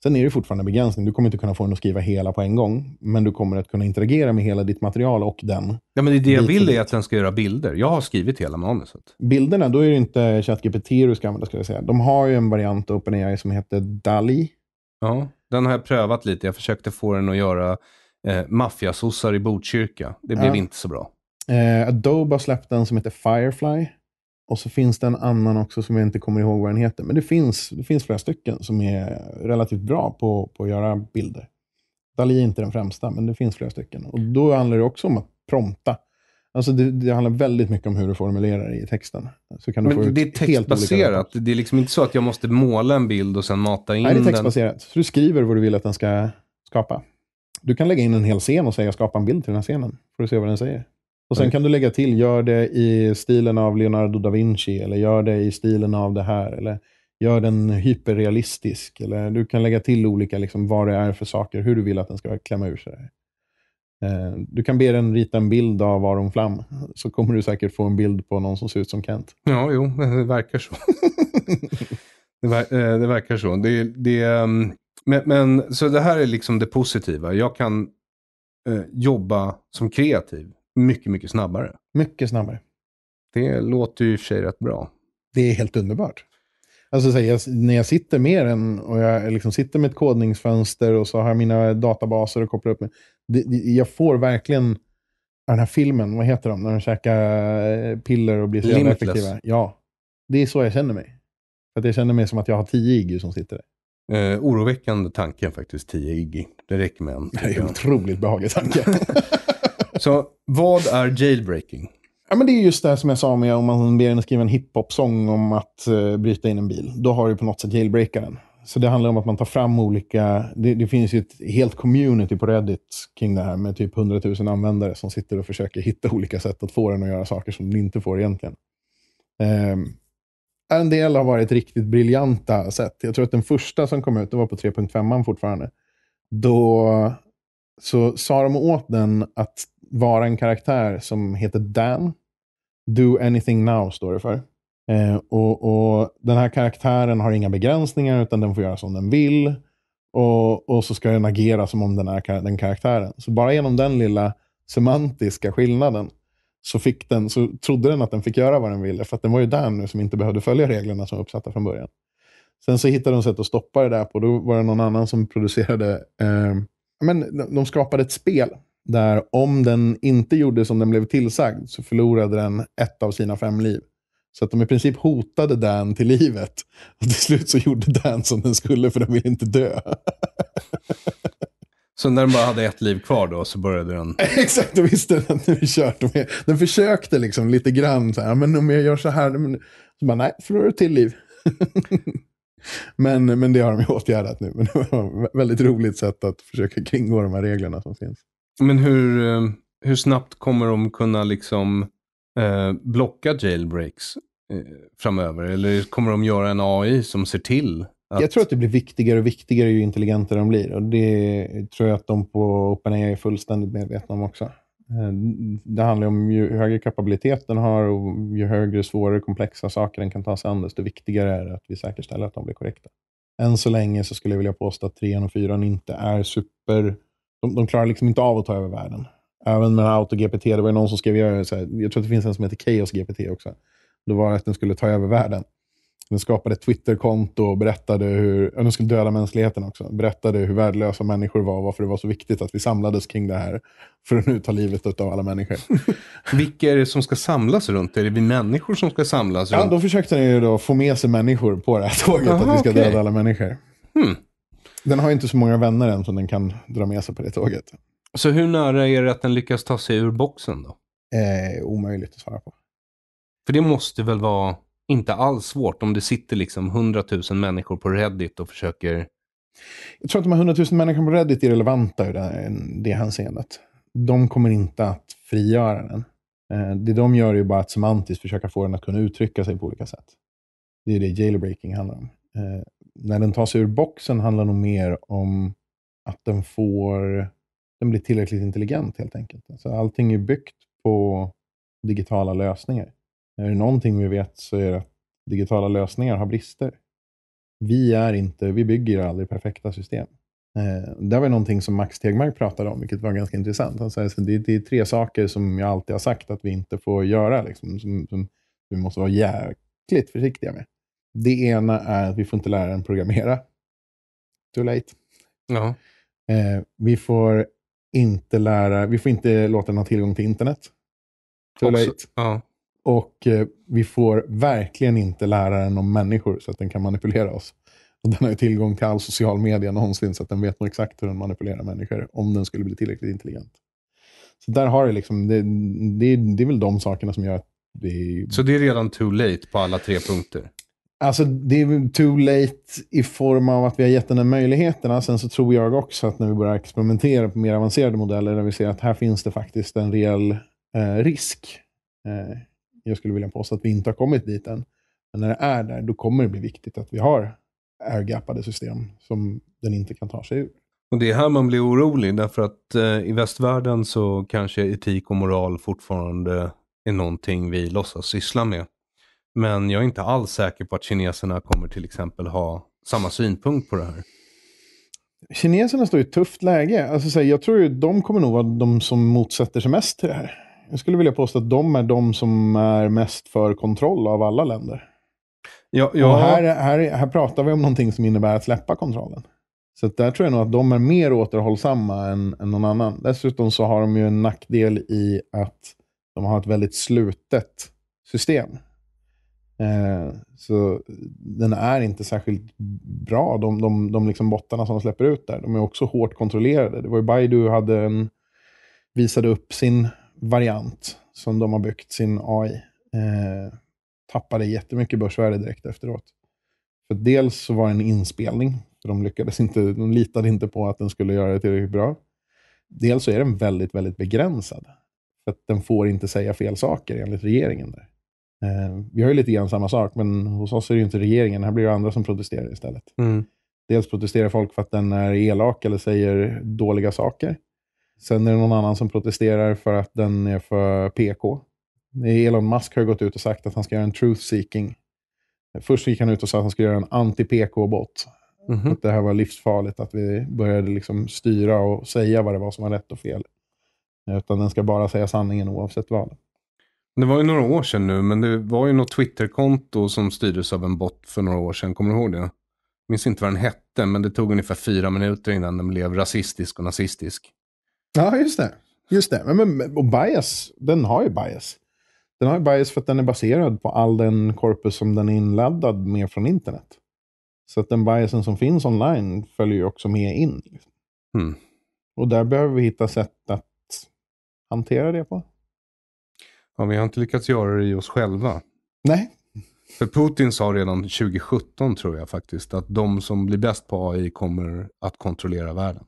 Sen är det fortfarande en begränsning. Du kommer inte kunna få den att skriva hela på en gång, men du kommer att kunna interagera med hela ditt material och den. Ja, men det, det jag vill är att den ska göra bilder. Jag har skrivit hela manuset. Bilderna, då är det inte ChatGPT du ska använda, skulle jag säga. De har ju en variant av OpenAI som heter DALI. Ja, den har jag prövat lite. Jag försökte få den att göra eh, maffiasossar i Botkyrka. Det blev ja. inte så bra. Eh, Adobe har släppt en som heter Firefly. Och så finns det en annan också som jag inte kommer ihåg vad den heter. Men det finns, det finns flera stycken som är relativt bra på, på att göra bilder. Dali är inte den främsta, men det finns flera stycken. Och Då handlar det också om att prompta. Alltså det, det handlar väldigt mycket om hur du formulerar i texten. Så kan du men få det är textbaserat? Det är liksom inte så att jag måste måla en bild och sen mata in den? Nej, det är textbaserat. Så du skriver vad du vill att den ska skapa. Du kan lägga in en hel scen och säga skapa en bild till den här scenen. får du se vad den säger. Och sen kan du lägga till, gör det i stilen av Leonardo da Vinci, eller gör det i stilen av det här, eller gör den hyperrealistisk. Eller du kan lägga till olika, liksom, vad det är för saker, hur du vill att den ska klämma ur sig. Eh, du kan be den rita en bild av Aron Flam, så kommer du säkert få en bild på någon som ser ut som Kent. Ja, jo, det verkar så. det, ver eh, det, verkar så. Det, det, ehm, men, men, så det här är liksom det positiva. Jag kan eh, jobba som kreativ mycket, mycket snabbare. Mycket snabbare. Det låter ju i och för sig rätt bra. Det är helt underbart. Alltså här, jag, när jag sitter med den och jag liksom sitter med ett kodningsfönster och så har jag mina databaser och kopplar upp mig. jag får verkligen den här filmen, vad heter de, när de käkar eh, piller och blir så jävla effektiva. Ja, det är så jag känner mig. att jag känner mig som att jag har tio iggy som sitter där. Eh, oroväckande tanke faktiskt, tio iggy. Det räcker med en. Det är en otroligt behaglig tanke. Så vad är jailbreaking? Ja, men det är just det här som jag sa med om man ber en skriva en hiphop-sång om att uh, bryta in en bil. Då har du på något sätt jailbreakaren. Så det handlar om att man tar fram olika... Det, det, finns ju ett helt community på Reddit kring det här med typ 100 000 användare som sitter och försöker hitta olika sätt att få den att göra saker som den inte får egentligen. Um, en del har varit riktigt briljanta sätt. Jag tror att den första som kom ut, det var på 3.5 fortfarande. Då så sa de åt den att vara en karaktär som heter Dan. Do anything now står det för. Eh, och, och, Den här karaktären har inga begränsningar, utan den får göra som den vill. Och, och så ska den agera som om den är den karaktären. Så bara genom den lilla semantiska skillnaden så, fick den, så trodde den att den fick göra vad den ville. För att den var ju där nu som inte behövde följa reglerna som var uppsatta från början. Sen så hittade de sätt att stoppa det där på. Då var det någon annan som producerade... Eh, men de skapade ett spel där om den inte gjorde som den blev tillsagd så förlorade den ett av sina fem liv. Så att de i princip hotade Dan till livet. Och till slut så gjorde Dan som den skulle för den ville inte dö. Så när den bara hade ett liv kvar då så började den... Exakt, då visste den att nu är kört. Den försökte liksom lite grann, så här, men om jag gör så här, så bara nej, förlorar du till liv. men, men det har de ju åtgärdat nu. Men det var ett väldigt roligt sätt att försöka kringgå de här reglerna som finns. Men hur, eh, hur snabbt kommer de kunna liksom eh, blocka jailbreaks eh, framöver? Eller kommer de göra en AI som ser till? Att... Jag tror att det blir viktigare och viktigare ju intelligentare de blir. Och det tror jag att de på OpenAI är fullständigt medvetna om också. Eh, det handlar om ju högre kapabilitet den har och ju högre, svårare, komplexa saker den kan ta sig an, desto viktigare är det att vi säkerställer att de blir korrekta. Än så länge så skulle jag vilja påstå att 3 och 4 inte är super de, de klarar liksom inte av att ta över världen. Även med AutoGPT, det var någon som skrev, jag, så här, jag tror att det finns en som heter Chaos GPT också. Det var att den skulle ta över världen. Den skapade ett Twitterkonto och berättade hur, och den skulle döda mänskligheten också, berättade hur värdelösa människor var och varför det var så viktigt att vi samlades kring det här för att nu ta livet av alla människor. Vilka är det som ska samlas runt? Är det vi människor som ska samlas? Runt? Ja, då försökte den ju då få med sig människor på det här tåget, Aha, att vi ska okay. döda alla människor. Hmm. Den har inte så många vänner än som den kan dra med sig på det tåget. Så hur nära är det att den lyckas ta sig ur boxen då? Eh, omöjligt att svara på. För det måste väl vara inte alls svårt om det sitter liksom 100 000 människor på Reddit och försöker... Jag tror att de här 100 000 människorna på Reddit är relevanta i det, det hänseendet. De kommer inte att frigöra den. Eh, det de gör är bara att semantiskt försöka få den att kunna uttrycka sig på olika sätt. Det är det jailbreaking handlar om. Eh, när den tar sig ur boxen handlar nog mer om att den får den blir tillräckligt intelligent helt enkelt. Alltså, allting är byggt på digitala lösningar. Är det någonting vi vet så är det att digitala lösningar har brister. Vi, är inte, vi bygger aldrig perfekta system. Eh, det var någonting som Max Tegmark pratade om, vilket var ganska intressant. Han säger, alltså, det, det är tre saker som jag alltid har sagt att vi inte får göra, liksom, som, som vi måste vara jäkligt försiktiga med. Det ena är att vi får inte lära den programmera. Too late. Ja. Eh, vi får inte lära, vi får inte låta den ha tillgång till internet. Too Också, late. Ja. Och eh, vi får verkligen inte lära den om människor så att den kan manipulera oss. Och den har ju tillgång till all social media någonsin så att den vet nog exakt hur den manipulerar människor om den skulle bli tillräckligt intelligent. Så där har det liksom, det, det, det är väl de sakerna som gör att vi... Så det är redan too late på alla tre punkter? Alltså, det är too late i form av att vi har gett den här möjligheterna. Sen så tror jag också att när vi börjar experimentera på mer avancerade modeller, där vi ser att här finns det faktiskt en reell eh, risk. Eh, jag skulle vilja påstå att vi inte har kommit dit än. Men när det är där, då kommer det bli viktigt att vi har airgappade system som den inte kan ta sig ur. Och Det är här man blir orolig, därför att eh, i västvärlden så kanske etik och moral fortfarande är någonting vi låtsas syssla med. Men jag är inte alls säker på att kineserna kommer till exempel ha samma synpunkt på det här. Kineserna står i ett tufft läge. Alltså, så här, jag tror ju de kommer nog vara de som motsätter sig mest till det här. Jag skulle vilja påstå att de är de som är mest för kontroll av alla länder. Ja, ja. Och här, här, här pratar vi om någonting som innebär att släppa kontrollen. Så där tror jag nog att de är mer återhållsamma än, än någon annan. Dessutom så har de ju en nackdel i att de har ett väldigt slutet system. Eh, så den är inte särskilt bra. De, de, de liksom bottarna som de släpper ut där, de är också hårt kontrollerade. Det var ju Baidu hade en, visade upp sin variant som de har byggt, sin AI. Eh, tappade jättemycket börsvärde direkt efteråt. För dels så var det en inspelning, för de, lyckades inte, de litade inte på att den skulle göra det tillräckligt bra. Dels så är den väldigt, väldigt begränsad. För att den får inte säga fel saker enligt regeringen. där. Eh, vi har ju lite grann samma sak, men hos oss är det ju inte regeringen. Här blir det andra som protesterar istället. Mm. Dels protesterar folk för att den är elak eller säger dåliga saker. Sen är det någon annan som protesterar för att den är för PK. Elon Musk har gått ut och sagt att han ska göra en truth seeking. Först gick han ut och sa att han skulle göra en anti-PK-bot. Mm -hmm. Att det här var livsfarligt, att vi började liksom styra och säga vad det var som var rätt och fel. Eh, utan den ska bara säga sanningen oavsett vad. Det var ju några år sedan nu, men det var ju något Twitterkonto som styrdes av en bot för några år sedan. Kommer du ihåg det? Jag minns inte vad den hette, men det tog ungefär fyra minuter innan den blev rasistisk och nazistisk. Ja, just det. Just det. Men, och bias, den har ju bias. Den har ju bias för att den är baserad på all den korpus som den är inladdad med från internet. Så att den biasen som finns online följer ju också med in. Mm. Och där behöver vi hitta sätt att hantera det på. Ja, vi har inte lyckats göra det i oss själva. Nej. För Putin sa redan 2017, tror jag faktiskt, att de som blir bäst på AI kommer att kontrollera världen.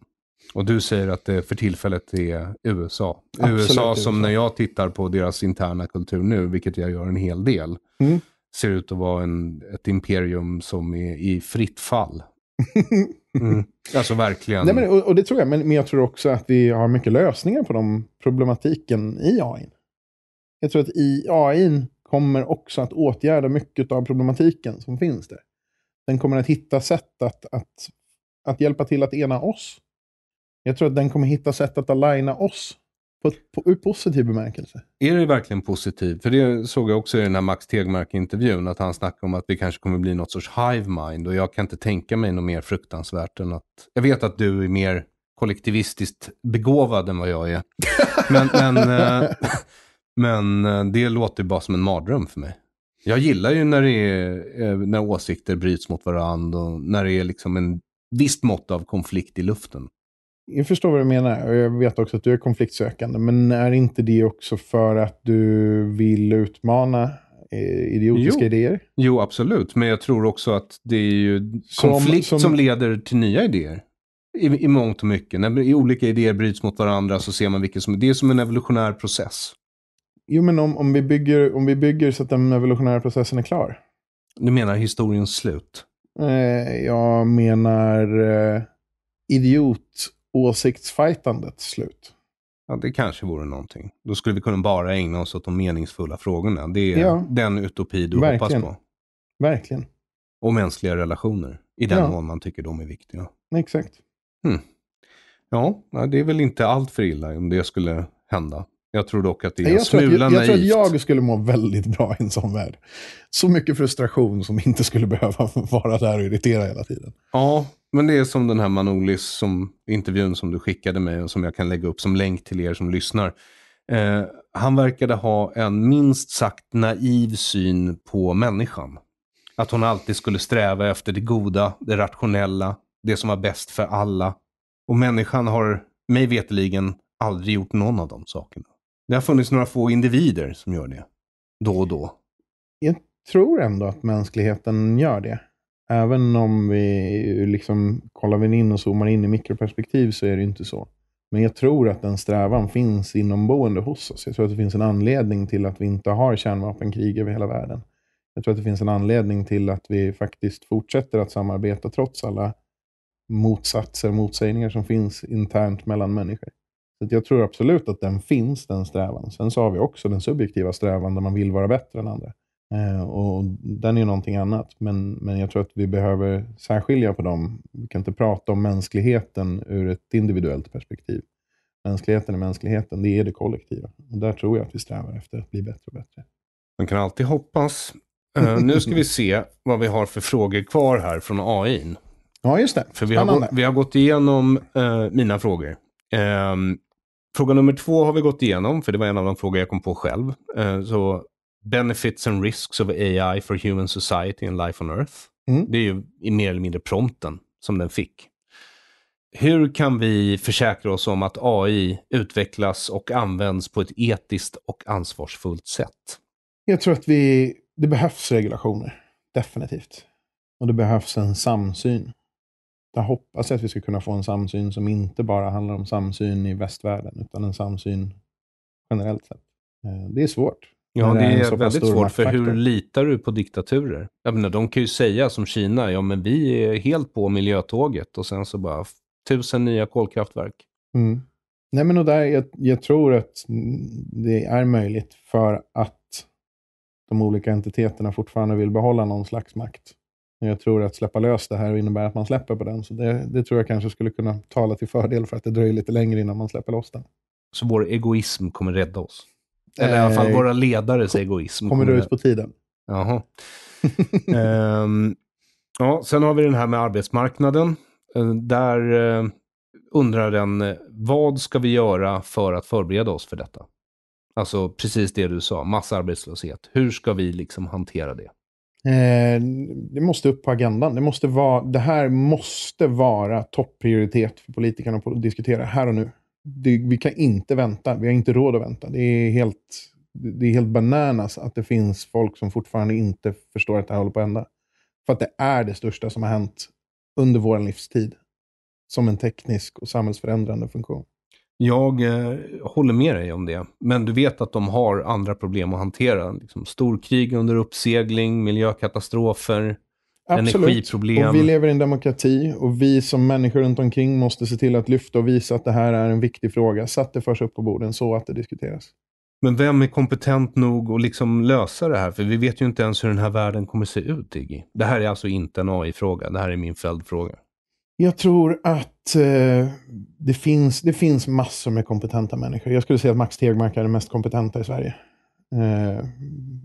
Och du säger att det för tillfället är USA. Absolut, USA som USA. när jag tittar på deras interna kultur nu, vilket jag gör en hel del, mm. ser ut att vara en, ett imperium som är i fritt fall. Mm. Alltså verkligen. Nej, men, och, och det tror jag, men, men, jag tror också att vi har mycket lösningar på de problematiken i AI. Jag tror att AI kommer också att åtgärda mycket av problematiken som finns där. Den kommer att hitta sätt att, att, att hjälpa till att ena oss. Jag tror att den kommer hitta sätt att aligna oss på, på, ur positiv bemärkelse. Är det verkligen positivt? För det såg jag också i den här Max Tegmark-intervjun, att han snackade om att vi kanske kommer bli något sorts hive mind och jag kan inte tänka mig något mer fruktansvärt än att... Jag vet att du är mer kollektivistiskt begåvad än vad jag är. Men, men, eh, men eh, det låter bara som en mardröm för mig. Jag gillar ju när, det är, eh, när åsikter bryts mot varandra och när det är liksom en visst mått av konflikt i luften. Jag förstår vad du menar och jag vet också att du är konfliktsökande. Men är inte det också för att du vill utmana eh, idiotiska jo. idéer? Jo, absolut. Men jag tror också att det är ju som, konflikt som... som, leder till nya idéer. I, I mångt och mycket. När olika idéer bryts mot varandra så ser man vilket som... är... Det är som en evolutionär process. Jo, men om, om, vi bygger, om vi bygger så att den evolutionära processen är klar. Du menar historiens slut? Eh, jag menar eh, idiotåsiktsfajtandets slut. Ja, det kanske vore någonting. Då skulle vi kunna bara ägna oss åt de meningsfulla frågorna. Det är ja. den utopi du Verkligen. hoppas på. Verkligen. Och mänskliga relationer, i den ja. mån man tycker de är viktiga. Exakt. Hmm. Ja, det är väl inte allt för illa om det skulle hända. Jag tror dock att det är en smula naivt. jag, jag tror att jag skulle må väldigt bra i en sån värld. Så mycket frustration som inte skulle behöva vara där och irritera hela tiden. Ja, men det är som den här Manolis som intervjun som du skickade mig och som jag kan lägga upp som länk till er som lyssnar. Eh, han verkade ha en minst sagt naiv syn på människan. Att hon alltid skulle sträva efter det goda, det rationella, det som var bäst för alla. Och människan har mig veteligen aldrig gjort någon av de sakerna. Det har funnits några få individer som gör det. Då och då. Jag tror ändå att mänskligheten gör det. Även om vi liksom kollar in och zoomar in i mikroperspektiv så är det inte så. Men jag tror att den strävan finns inomboende hos oss. Jag tror att det finns en anledning till att vi inte har kärnvapenkrig över hela världen. Jag tror att det finns en anledning till att vi faktiskt fortsätter att samarbeta trots alla motsatser, och motsägningar som finns internt mellan människor. Så jag tror absolut att den finns, den strävan. Sen så har vi också den subjektiva strävan där man vill vara bättre än andra. Eh, och den är någonting annat. Men, men jag tror att vi behöver särskilja på dem. Vi kan inte prata om mänskligheten ur ett individuellt perspektiv. Mänskligheten är mänskligheten, det är det kollektiva. Och där tror jag att vi strävar efter att bli bättre och bättre. Man kan alltid hoppas. Uh, nu ska vi se vad vi har för frågor kvar här från AI. Ja, just det. För vi har, gått, vi har gått igenom uh, mina frågor. Um, Fråga nummer två har vi gått igenom, för det var en av de frågor jag kom på själv. Eh, så Benefits and risks of AI for human society and life on earth. Mm. Det är ju mer eller mindre prompten som den fick. Hur kan vi försäkra oss om att AI utvecklas och används på ett etiskt och ansvarsfullt sätt? Jag tror att vi, det behövs regulationer, definitivt. Och det behövs en samsyn där hoppas jag att vi ska kunna få en samsyn som inte bara handlar om samsyn i västvärlden, utan en samsyn generellt sett. Eh, det är svårt. Ja, det är, det är väldigt svårt, för hur litar du på diktaturer? Jag menar, de kan ju säga som Kina, ja men vi är helt på miljötåget och sen så bara tusen nya kolkraftverk. Mm. Nej, men och där, jag, jag tror att det är möjligt för att de olika entiteterna fortfarande vill behålla någon slags makt. Jag tror att släppa lös det här innebär att man släpper på den. Så det, det tror jag kanske skulle kunna tala till fördel för att det dröjer lite längre innan man släpper loss den. Så vår egoism kommer rädda oss? Eller i alla fall eh, våra ledares kom, egoism. Kommer, kommer det ut på tiden? Jaha. um, ja, sen har vi den här med arbetsmarknaden. Eh, där eh, undrar den, vad ska vi göra för att förbereda oss för detta? Alltså precis det du sa, massarbetslöshet. Hur ska vi liksom hantera det? Eh, det måste upp på agendan. Det, måste vara, det här måste vara topprioritet för politikerna att diskutera här och nu. Det, vi kan inte vänta. Vi har inte råd att vänta. Det är, helt, det är helt bananas att det finns folk som fortfarande inte förstår att det här håller på att hända. För att det är det största som har hänt under vår livstid. Som en teknisk och samhällsförändrande funktion. Jag eh, håller med dig om det, men du vet att de har andra problem att hantera. Liksom storkrig under uppsegling, miljökatastrofer, Absolut. energiproblem. Och vi lever i en demokrati och vi som människor runt omkring måste se till att lyfta och visa att det här är en viktig fråga, så att det förs upp på borden, så att det diskuteras. Men vem är kompetent nog att liksom lösa det här? För vi vet ju inte ens hur den här världen kommer se ut, Iggy. Det här är alltså inte en AI-fråga, det här är min följdfråga. Jag tror att eh, det, finns, det finns massor med kompetenta människor. Jag skulle säga att Max Tegmark är den mest kompetenta i Sverige. Eh,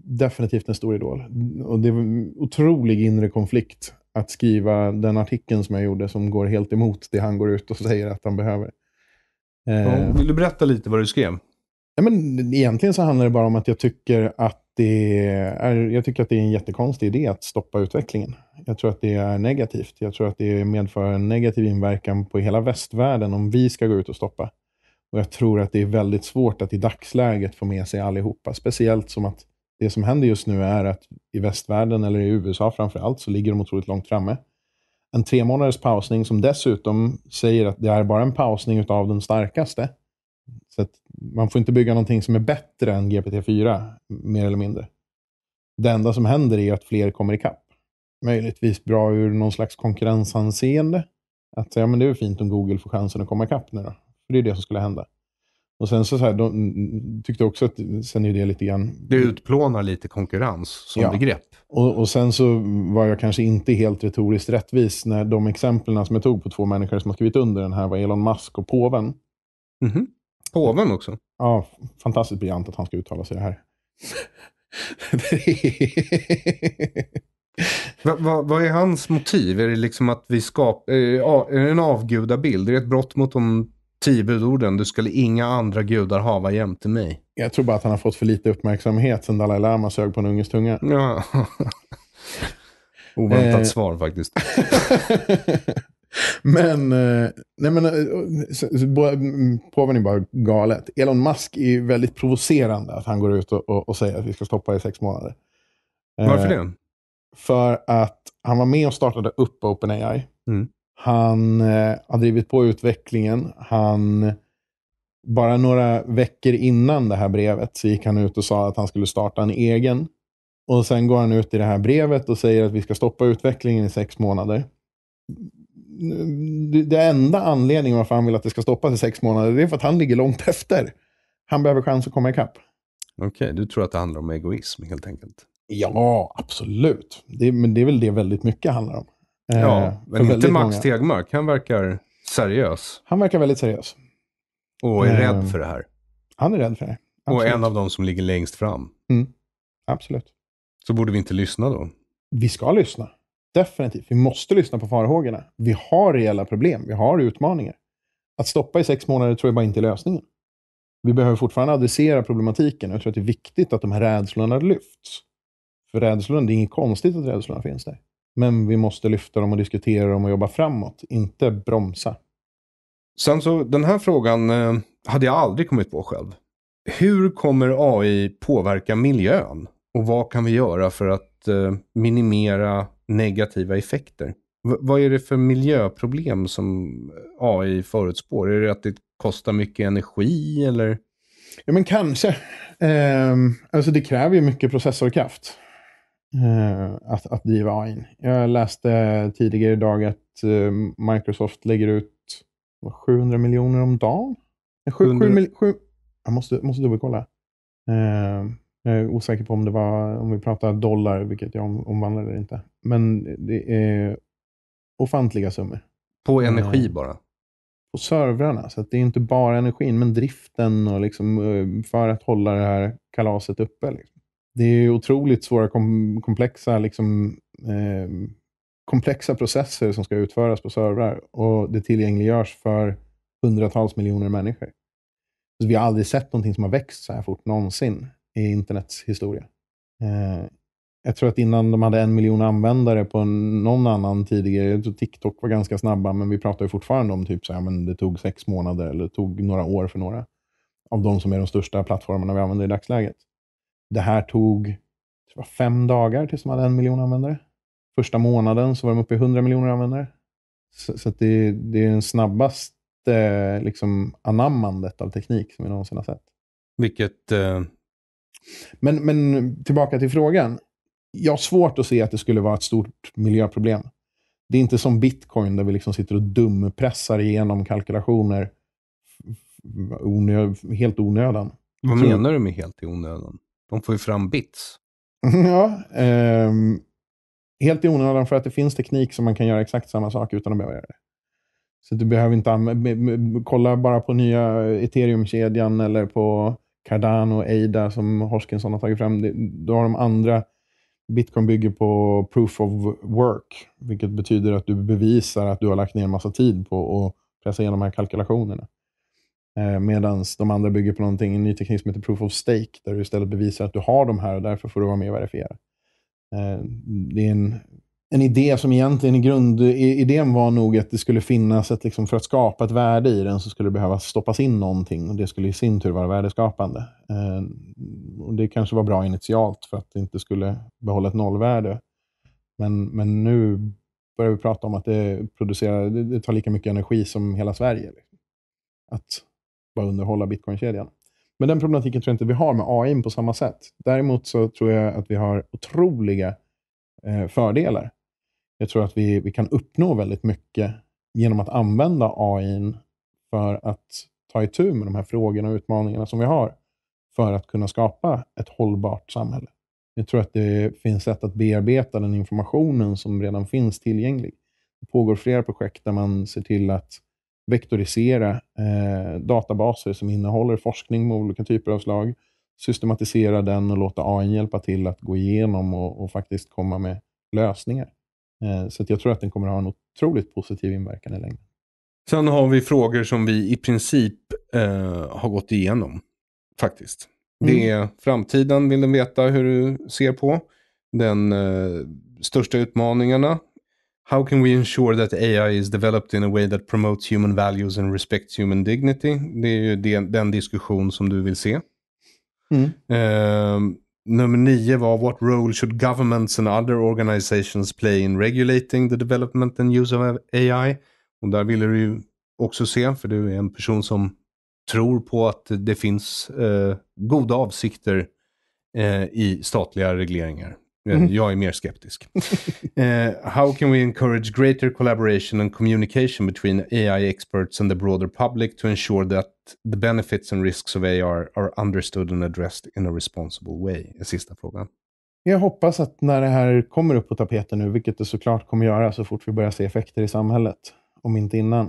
definitivt en stor idol. Och det är en otrolig inre konflikt att skriva den artikeln som jag gjorde som går helt emot det han går ut och säger att han behöver. Eh, Vill du berätta lite vad du skrev? Ja, men egentligen så handlar det bara om att jag tycker att det är, jag tycker att det är en jättekonstig idé att stoppa utvecklingen. Jag tror att det är negativt. Jag tror att det medför en negativ inverkan på hela västvärlden om vi ska gå ut och stoppa. Och Jag tror att det är väldigt svårt att i dagsläget få med sig allihopa. Speciellt som att det som händer just nu är att i västvärlden, eller i USA framför allt, så ligger de otroligt långt framme. En tre månaders pausning som dessutom säger att det är bara en pausning av den starkaste så man får inte bygga någonting som är bättre än GPT-4, mer eller mindre. Det enda som händer är att fler kommer ikapp. Möjligtvis bra ur någon slags konkurrensanseende. Att säga, ja, men det är fint om Google får chansen att komma ikapp nu då. För det är det som skulle hända. Och sen så, så här, de mm, mm, tyckte också att, sen är det lite grann... Det utplånar lite konkurrens som ja. begrepp. Och, och sen så var jag kanske inte helt retoriskt rättvis när de exemplen som jag tog på två människor som har skrivit under den här var Elon Musk och påven. Mm -hmm. Påven också? Ja, fantastiskt briljant att han ska uttala sig det här. vad va, va är hans motiv? Är det liksom att vi skapar, eh, är en avgudabild? Är det ett brott mot de tio budorden? Du skulle inga andra gudar hava jämte mig. Jag tror bara att han har fått för lite uppmärksamhet sen Dalai Lama sög på en unges tunga. Ja. Oväntat eh. svar faktiskt. Men, eh, nej men eh, mm, påven är bara galet. Elon Musk är väldigt provocerande att han går ut och, och, och säger att vi ska stoppa i sex månader. Eh, Varför det? För att han var med och startade upp OpenAI. Mm. Han eh, har drivit på utvecklingen. Han, bara några veckor innan det här brevet så gick han ut och sa att han skulle starta en egen. Och sen går han ut i det här brevet och säger att vi ska stoppa utvecklingen i sex månader det enda anledningen varför han vill att det ska stoppas i sex månader, det är för att han ligger långt efter. Han behöver chans att komma ikapp. Okej, okay, du tror att det handlar om egoism helt enkelt? Ja, absolut. Det, men det är väl det väldigt mycket handlar om. Eh, ja, eh, men inte Max Tegmark. Han verkar seriös. Han verkar väldigt seriös. Och är eh, rädd för det här. Han är rädd för det här. Absolut. Och en av de som ligger längst fram. Mm. Absolut. Så borde vi inte lyssna då? Vi ska lyssna. Definitivt. Vi måste lyssna på farhågorna. Vi har reella problem. Vi har utmaningar. Att stoppa i sex månader tror jag bara inte är lösningen. Vi behöver fortfarande adressera problematiken. Jag tror att det är viktigt att de här rädslorna lyfts. För rädslorna, det är inget konstigt att rädslorna finns där. Men vi måste lyfta dem och diskutera dem och jobba framåt, inte bromsa. Sen så, den här frågan eh, hade jag aldrig kommit på själv. Hur kommer AI påverka miljön? Och vad kan vi göra för att eh, minimera negativa effekter. V vad är det för miljöproblem som eh, AI förutspår? Är det att det kostar mycket energi eller? Ja, men kanske. Eh, alltså det kräver ju mycket processorkraft eh, att, att driva AI. Jag läste tidigare idag att eh, Microsoft lägger ut 700 miljoner om dagen. 7, 7, 7, jag måste, måste dubbelkolla. Ehm, jag är osäker på om det var om vi pratar dollar, vilket jag omvandlar eller inte. Men det är ofantliga summor. På eh, energi bara? På servrarna. Så det är inte bara energin, men driften och liksom, eh, för att hålla det här kalaset uppe. Liksom. Det är otroligt svåra, kom, komplexa, liksom, eh, komplexa processer som ska utföras på servrar. Och det tillgängliggörs för hundratals miljoner människor. Så vi har aldrig sett någonting som har växt så här fort någonsin i internets historia. Eh, jag tror att innan de hade en miljon användare på någon annan tidigare, jag tror TikTok var ganska snabba, men vi pratar ju fortfarande om typ så här, men det tog sex månader eller tog några år för några av de som är de största plattformarna vi använder i dagsläget. Det här tog det fem dagar tills de hade en miljon användare. Första månaden så var de uppe i 100 miljoner användare. Så, så det, det, är den snabbaste liksom, anammandet av teknik som vi någonsin har sett. Vilket eh, men, men tillbaka till frågan. Jag har svårt att se att det skulle vara ett stort miljöproblem. Det är inte som bitcoin där vi liksom sitter och dumpressar igenom kalkylationer onö helt onödan. Vad menar du med helt i onödan? De får ju fram bits. ja, eh, helt i onödan för att det finns teknik som man kan göra exakt samma sak utan att behöva göra det. Så du behöver inte kolla bara på nya ethereum-kedjan eller på Cardano, Ada som Hoskinson har tagit fram. Då har de andra. Bitcoin bygger på proof of work, vilket betyder att du bevisar att du har lagt ner en massa tid på att pressa igenom de här kalkylationerna. Eh, Medan de andra bygger på någonting, en ny teknik som heter proof of stake, där du istället bevisar att du har de här och därför får du vara med och verifiera. Eh, det är en en idé som egentligen i grundidén var nog att det skulle finnas ett, liksom, för att skapa ett värde i den så skulle det behöva stoppas in någonting och det skulle i sin tur vara värdeskapande. Eh, och det kanske var bra initialt för att det inte skulle behålla ett nollvärde. Men, men nu börjar vi prata om att det, producerar, det tar lika mycket energi som hela Sverige. Liksom. Att bara underhålla bitcoinkedjan. Men den problematiken tror jag inte vi har med AI på samma sätt. Däremot så tror jag att vi har otroliga eh, fördelar jag tror att vi, vi kan uppnå väldigt mycket genom att använda AI för att ta itu med de här frågorna och utmaningarna som vi har för att kunna skapa ett hållbart samhälle. Jag tror att det finns sätt att bearbeta den informationen som redan finns tillgänglig. Det pågår flera projekt där man ser till att vektorisera eh, databaser som innehåller forskning med olika typer av slag, systematisera den och låta AI hjälpa till att gå igenom och, och faktiskt komma med lösningar. Eh, så jag tror att den kommer att ha en otroligt positiv inverkan i längden. Sen har vi frågor som vi i princip eh, har gått igenom, faktiskt. Mm. Det är framtiden, vill den veta hur du ser på. Den eh, största utmaningarna. How can we ensure that AI is developed in a way that promotes human values and respects human dignity? Det är ju den, den diskussion som du vill se. Mm. Eh, Nummer nio var What role should governments and other organizations play in regulating the development and use of AI? Och där ville du ju också se, för du är en person som tror på att det finns eh, goda avsikter eh, i statliga regleringar. Mm. Jag är mer skeptisk. uh, how can we encourage greater collaboration and communication between AI experts and the broader public to ensure that the benefits and risks of AI are understood and addressed in a responsible way? Är sista frågan. Jag hoppas att när det här kommer upp på tapeten nu, vilket det såklart kommer göra så fort vi börjar se effekter i samhället, om inte innan.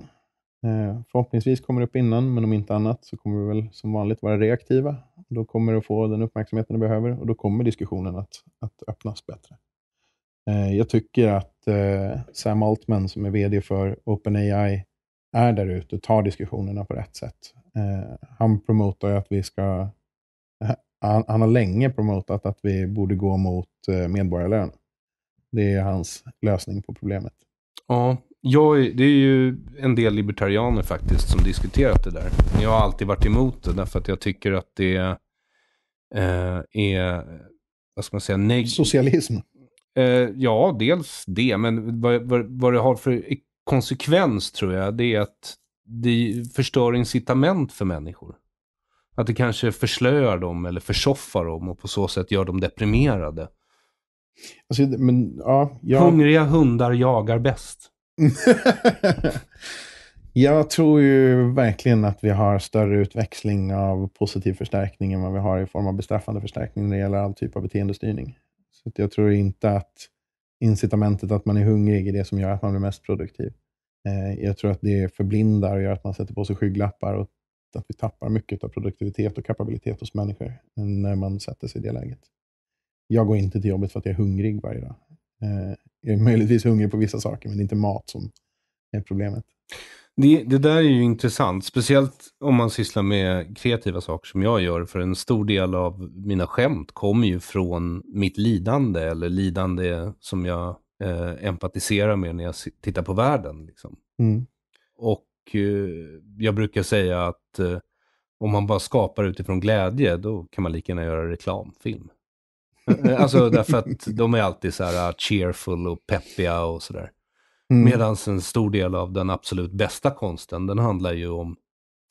Uh, förhoppningsvis kommer det upp innan, men om inte annat så kommer vi väl som vanligt vara reaktiva då kommer du få den uppmärksamheten du behöver och då kommer diskussionen att, att öppnas bättre. Eh, jag tycker att eh, Sam Altman, som är vd för OpenAI, är där ute och tar diskussionerna på rätt sätt. Eh, han promotar att vi ska... han, har länge promotat att vi borde gå mot medborgarlön. Det är hans lösning på problemet. Ja, jag, det är ju en del libertarianer faktiskt som diskuterat det där. Jag har alltid varit emot det därför att jag tycker att det eh, är, vad ska man säga, neg- Socialism? Eh, ja, dels det, men vad, vad, vad, det har för konsekvens tror jag, det är att det förstör incitament för människor. Att det kanske förslöar dem eller försoffar dem och på så sätt gör dem deprimerade. Alltså, men, ja, jag... Hungriga hundar jagar bäst. jag tror ju verkligen att vi har större utväxling av positiv förstärkning än vad vi har i form av bestraffande förstärkning när det gäller all typ av beteendestyrning. Så jag tror inte att incitamentet att man är hungrig är det som gör att man blir mest produktiv. Eh, jag tror att det förblindar och gör att man sätter på sig skygglappar och att vi tappar mycket av produktivitet och kapabilitet hos människor när man sätter sig i det läget. Jag går inte till jobbet för att jag är hungrig varje dag. Eh, jag är möjligtvis hungrig på vissa saker, men det är inte mat som är problemet. Det, det, där är ju intressant, speciellt om man sysslar med kreativa saker som jag gör, för en stor del av mina skämt kommer ju från mitt lidande, eller lidande som jag eh, empatiserar med när jag tittar på världen. Liksom. Mm. Och eh, jag brukar säga att eh, om man bara skapar utifrån glädje, då kan man lika gärna göra reklamfilm. Eh, alltså därför att de är alltid så här uh, cheerful och peppiga och sådär. Mm. Medan en stor del av den absolut bästa konsten, den handlar ju om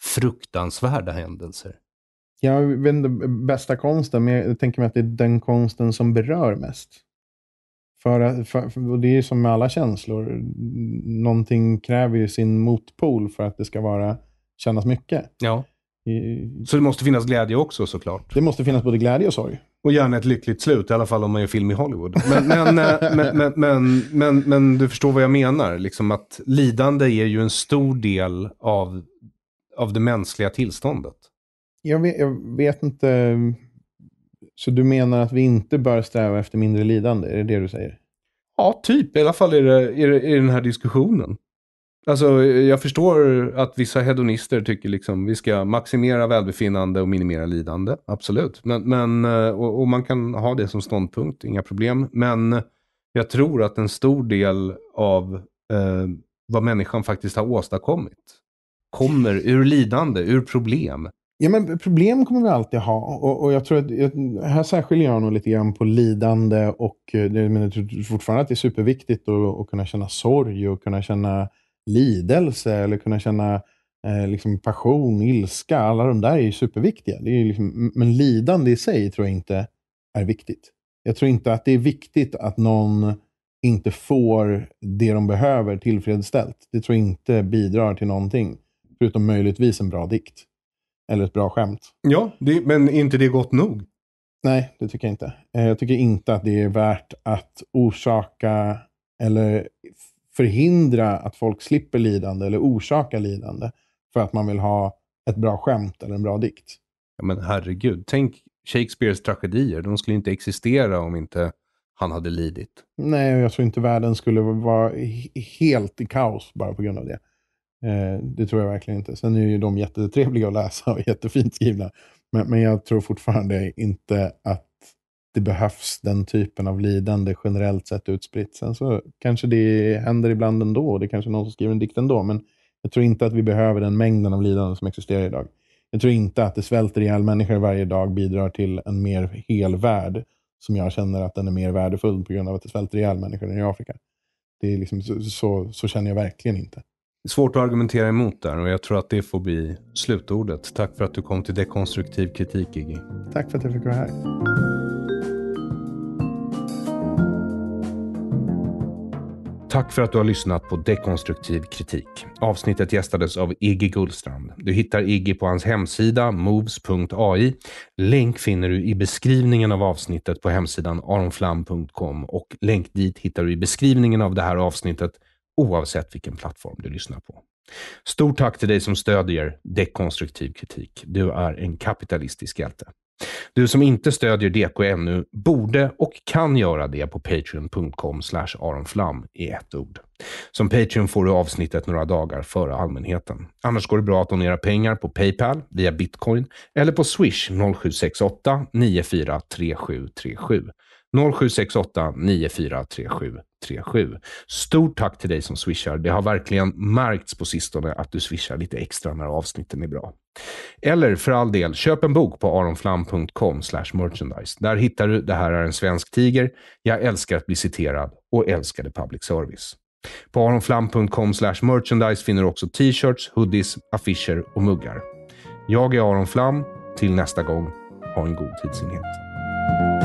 fruktansvärda händelser. Jag vet inte bästa konsten, men jag tänker mig att det är den konsten som berör mest. För, för, och det är ju som med alla känslor. Någonting kräver ju sin motpol för att det ska vara, kännas mycket. Ja. I, så det måste finnas glädje också såklart? Det måste finnas både glädje och sorg. Och gärna ett lyckligt slut, i alla fall om man gör film i Hollywood. Men, eh, men, men, men, men, men, du förstår vad jag menar. Liksom att lidande är ju en stor del av, av det mänskliga tillståndet. Jag vet, jag vet inte. Så du menar att vi inte bör sträva efter mindre lidande? Är det det du säger? Ja, typ. I alla fall i, det, i, i den här diskussionen. Alltså, jag förstår att vissa hedonister tycker liksom vi ska maximera välbefinnande och minimera lidande. Absolut. Men, men eh, och, och, man kan ha det som ståndpunkt, inga problem. Men jag tror att en stor del av eh, vad människan faktiskt har åstadkommit kommer ur lidande, ur problem. Ja, men problem kommer vi alltid ha. Och, och jag tror att, jag, här särskiljer jag nog lite grann på lidande och eh, men jag tror fortfarande att det är superviktigt att, att kunna känna sorg och kunna känna lidelse eller kunna känna eh, liksom passion, ilska. Alla de där är ju superviktiga. Det är liksom, men lidande i sig tror jag inte är viktigt. Jag tror inte att det är viktigt att någon inte får det de behöver tillfredsställt. Det tror jag inte bidrar till någonting. Förutom möjligtvis en bra dikt. Eller ett bra skämt. Ja, det, men är inte det gott nog? Nej, det tycker jag inte. Eh, jag tycker inte att det är värt att orsaka eller förhindra att folk slipper lidande eller orsaka lidande för att man vill ha ett bra skämt eller en bra dikt. Ja, men herregud, tänk Shakespeares tragedier. De skulle inte existera om inte han hade lidit. Nej, jag tror inte världen skulle vara helt i kaos bara på grund av det. Eh, det tror jag verkligen inte. Sen är ju de jättetrevliga att läsa och jättefint skrivna. Men, men jag tror fortfarande inte att det behövs den typen av lidande generellt sett utspritt. Sen så kanske det händer ibland ändå det kanske är någon som skriver en dikt ändå. Men jag tror inte att vi behöver den mängden av lidande som existerar idag. Jag tror inte att det svälter ihjäl människor varje dag bidrar till en mer hel värld som jag känner att den är mer värdefull på grund av att det svälter ihjäl människor i Afrika. Det är liksom, så, så, så känner jag verkligen inte. Det är svårt att argumentera emot där och jag tror att det får bli slutordet. Tack för att du kom till Dekonstruktiv kritik, Iggy. Tack för att jag fick vara här. Tack för att du har lyssnat på Dekonstruktiv kritik. Avsnittet gästades av Iggy Gullstrand. Du hittar Iggy på hans hemsida moves.ai. Länk finner du i beskrivningen av avsnittet på hemsidan aronflam.com och länk dit hittar du i beskrivningen av det här avsnittet oavsett vilken plattform du lyssnar på. Stort tack till dig som stödjer dekonstruktiv kritik. Du är en kapitalistisk hjälte. Du som inte stödjer DK ännu borde och kan göra det på patreon.com aronflam i ett ord. Som Patreon får du avsnittet några dagar före allmänheten. Annars går det bra att donera pengar på Paypal, via bitcoin eller på swish 0768 943737. 0768 9437 137. Stort tack till dig som swishar. Det har verkligen märkts på sistone att du swishar lite extra när avsnitten är bra. Eller för all del, köp en bok på aronflam.com merchandise. Där hittar du Det här är en svensk tiger, Jag älskar att bli citerad och älskade public service. På aronflam.com merchandise finner du också t-shirts, hoodies, affischer och muggar. Jag är Aron Flam. Till nästa gång, ha en god tidsenhet.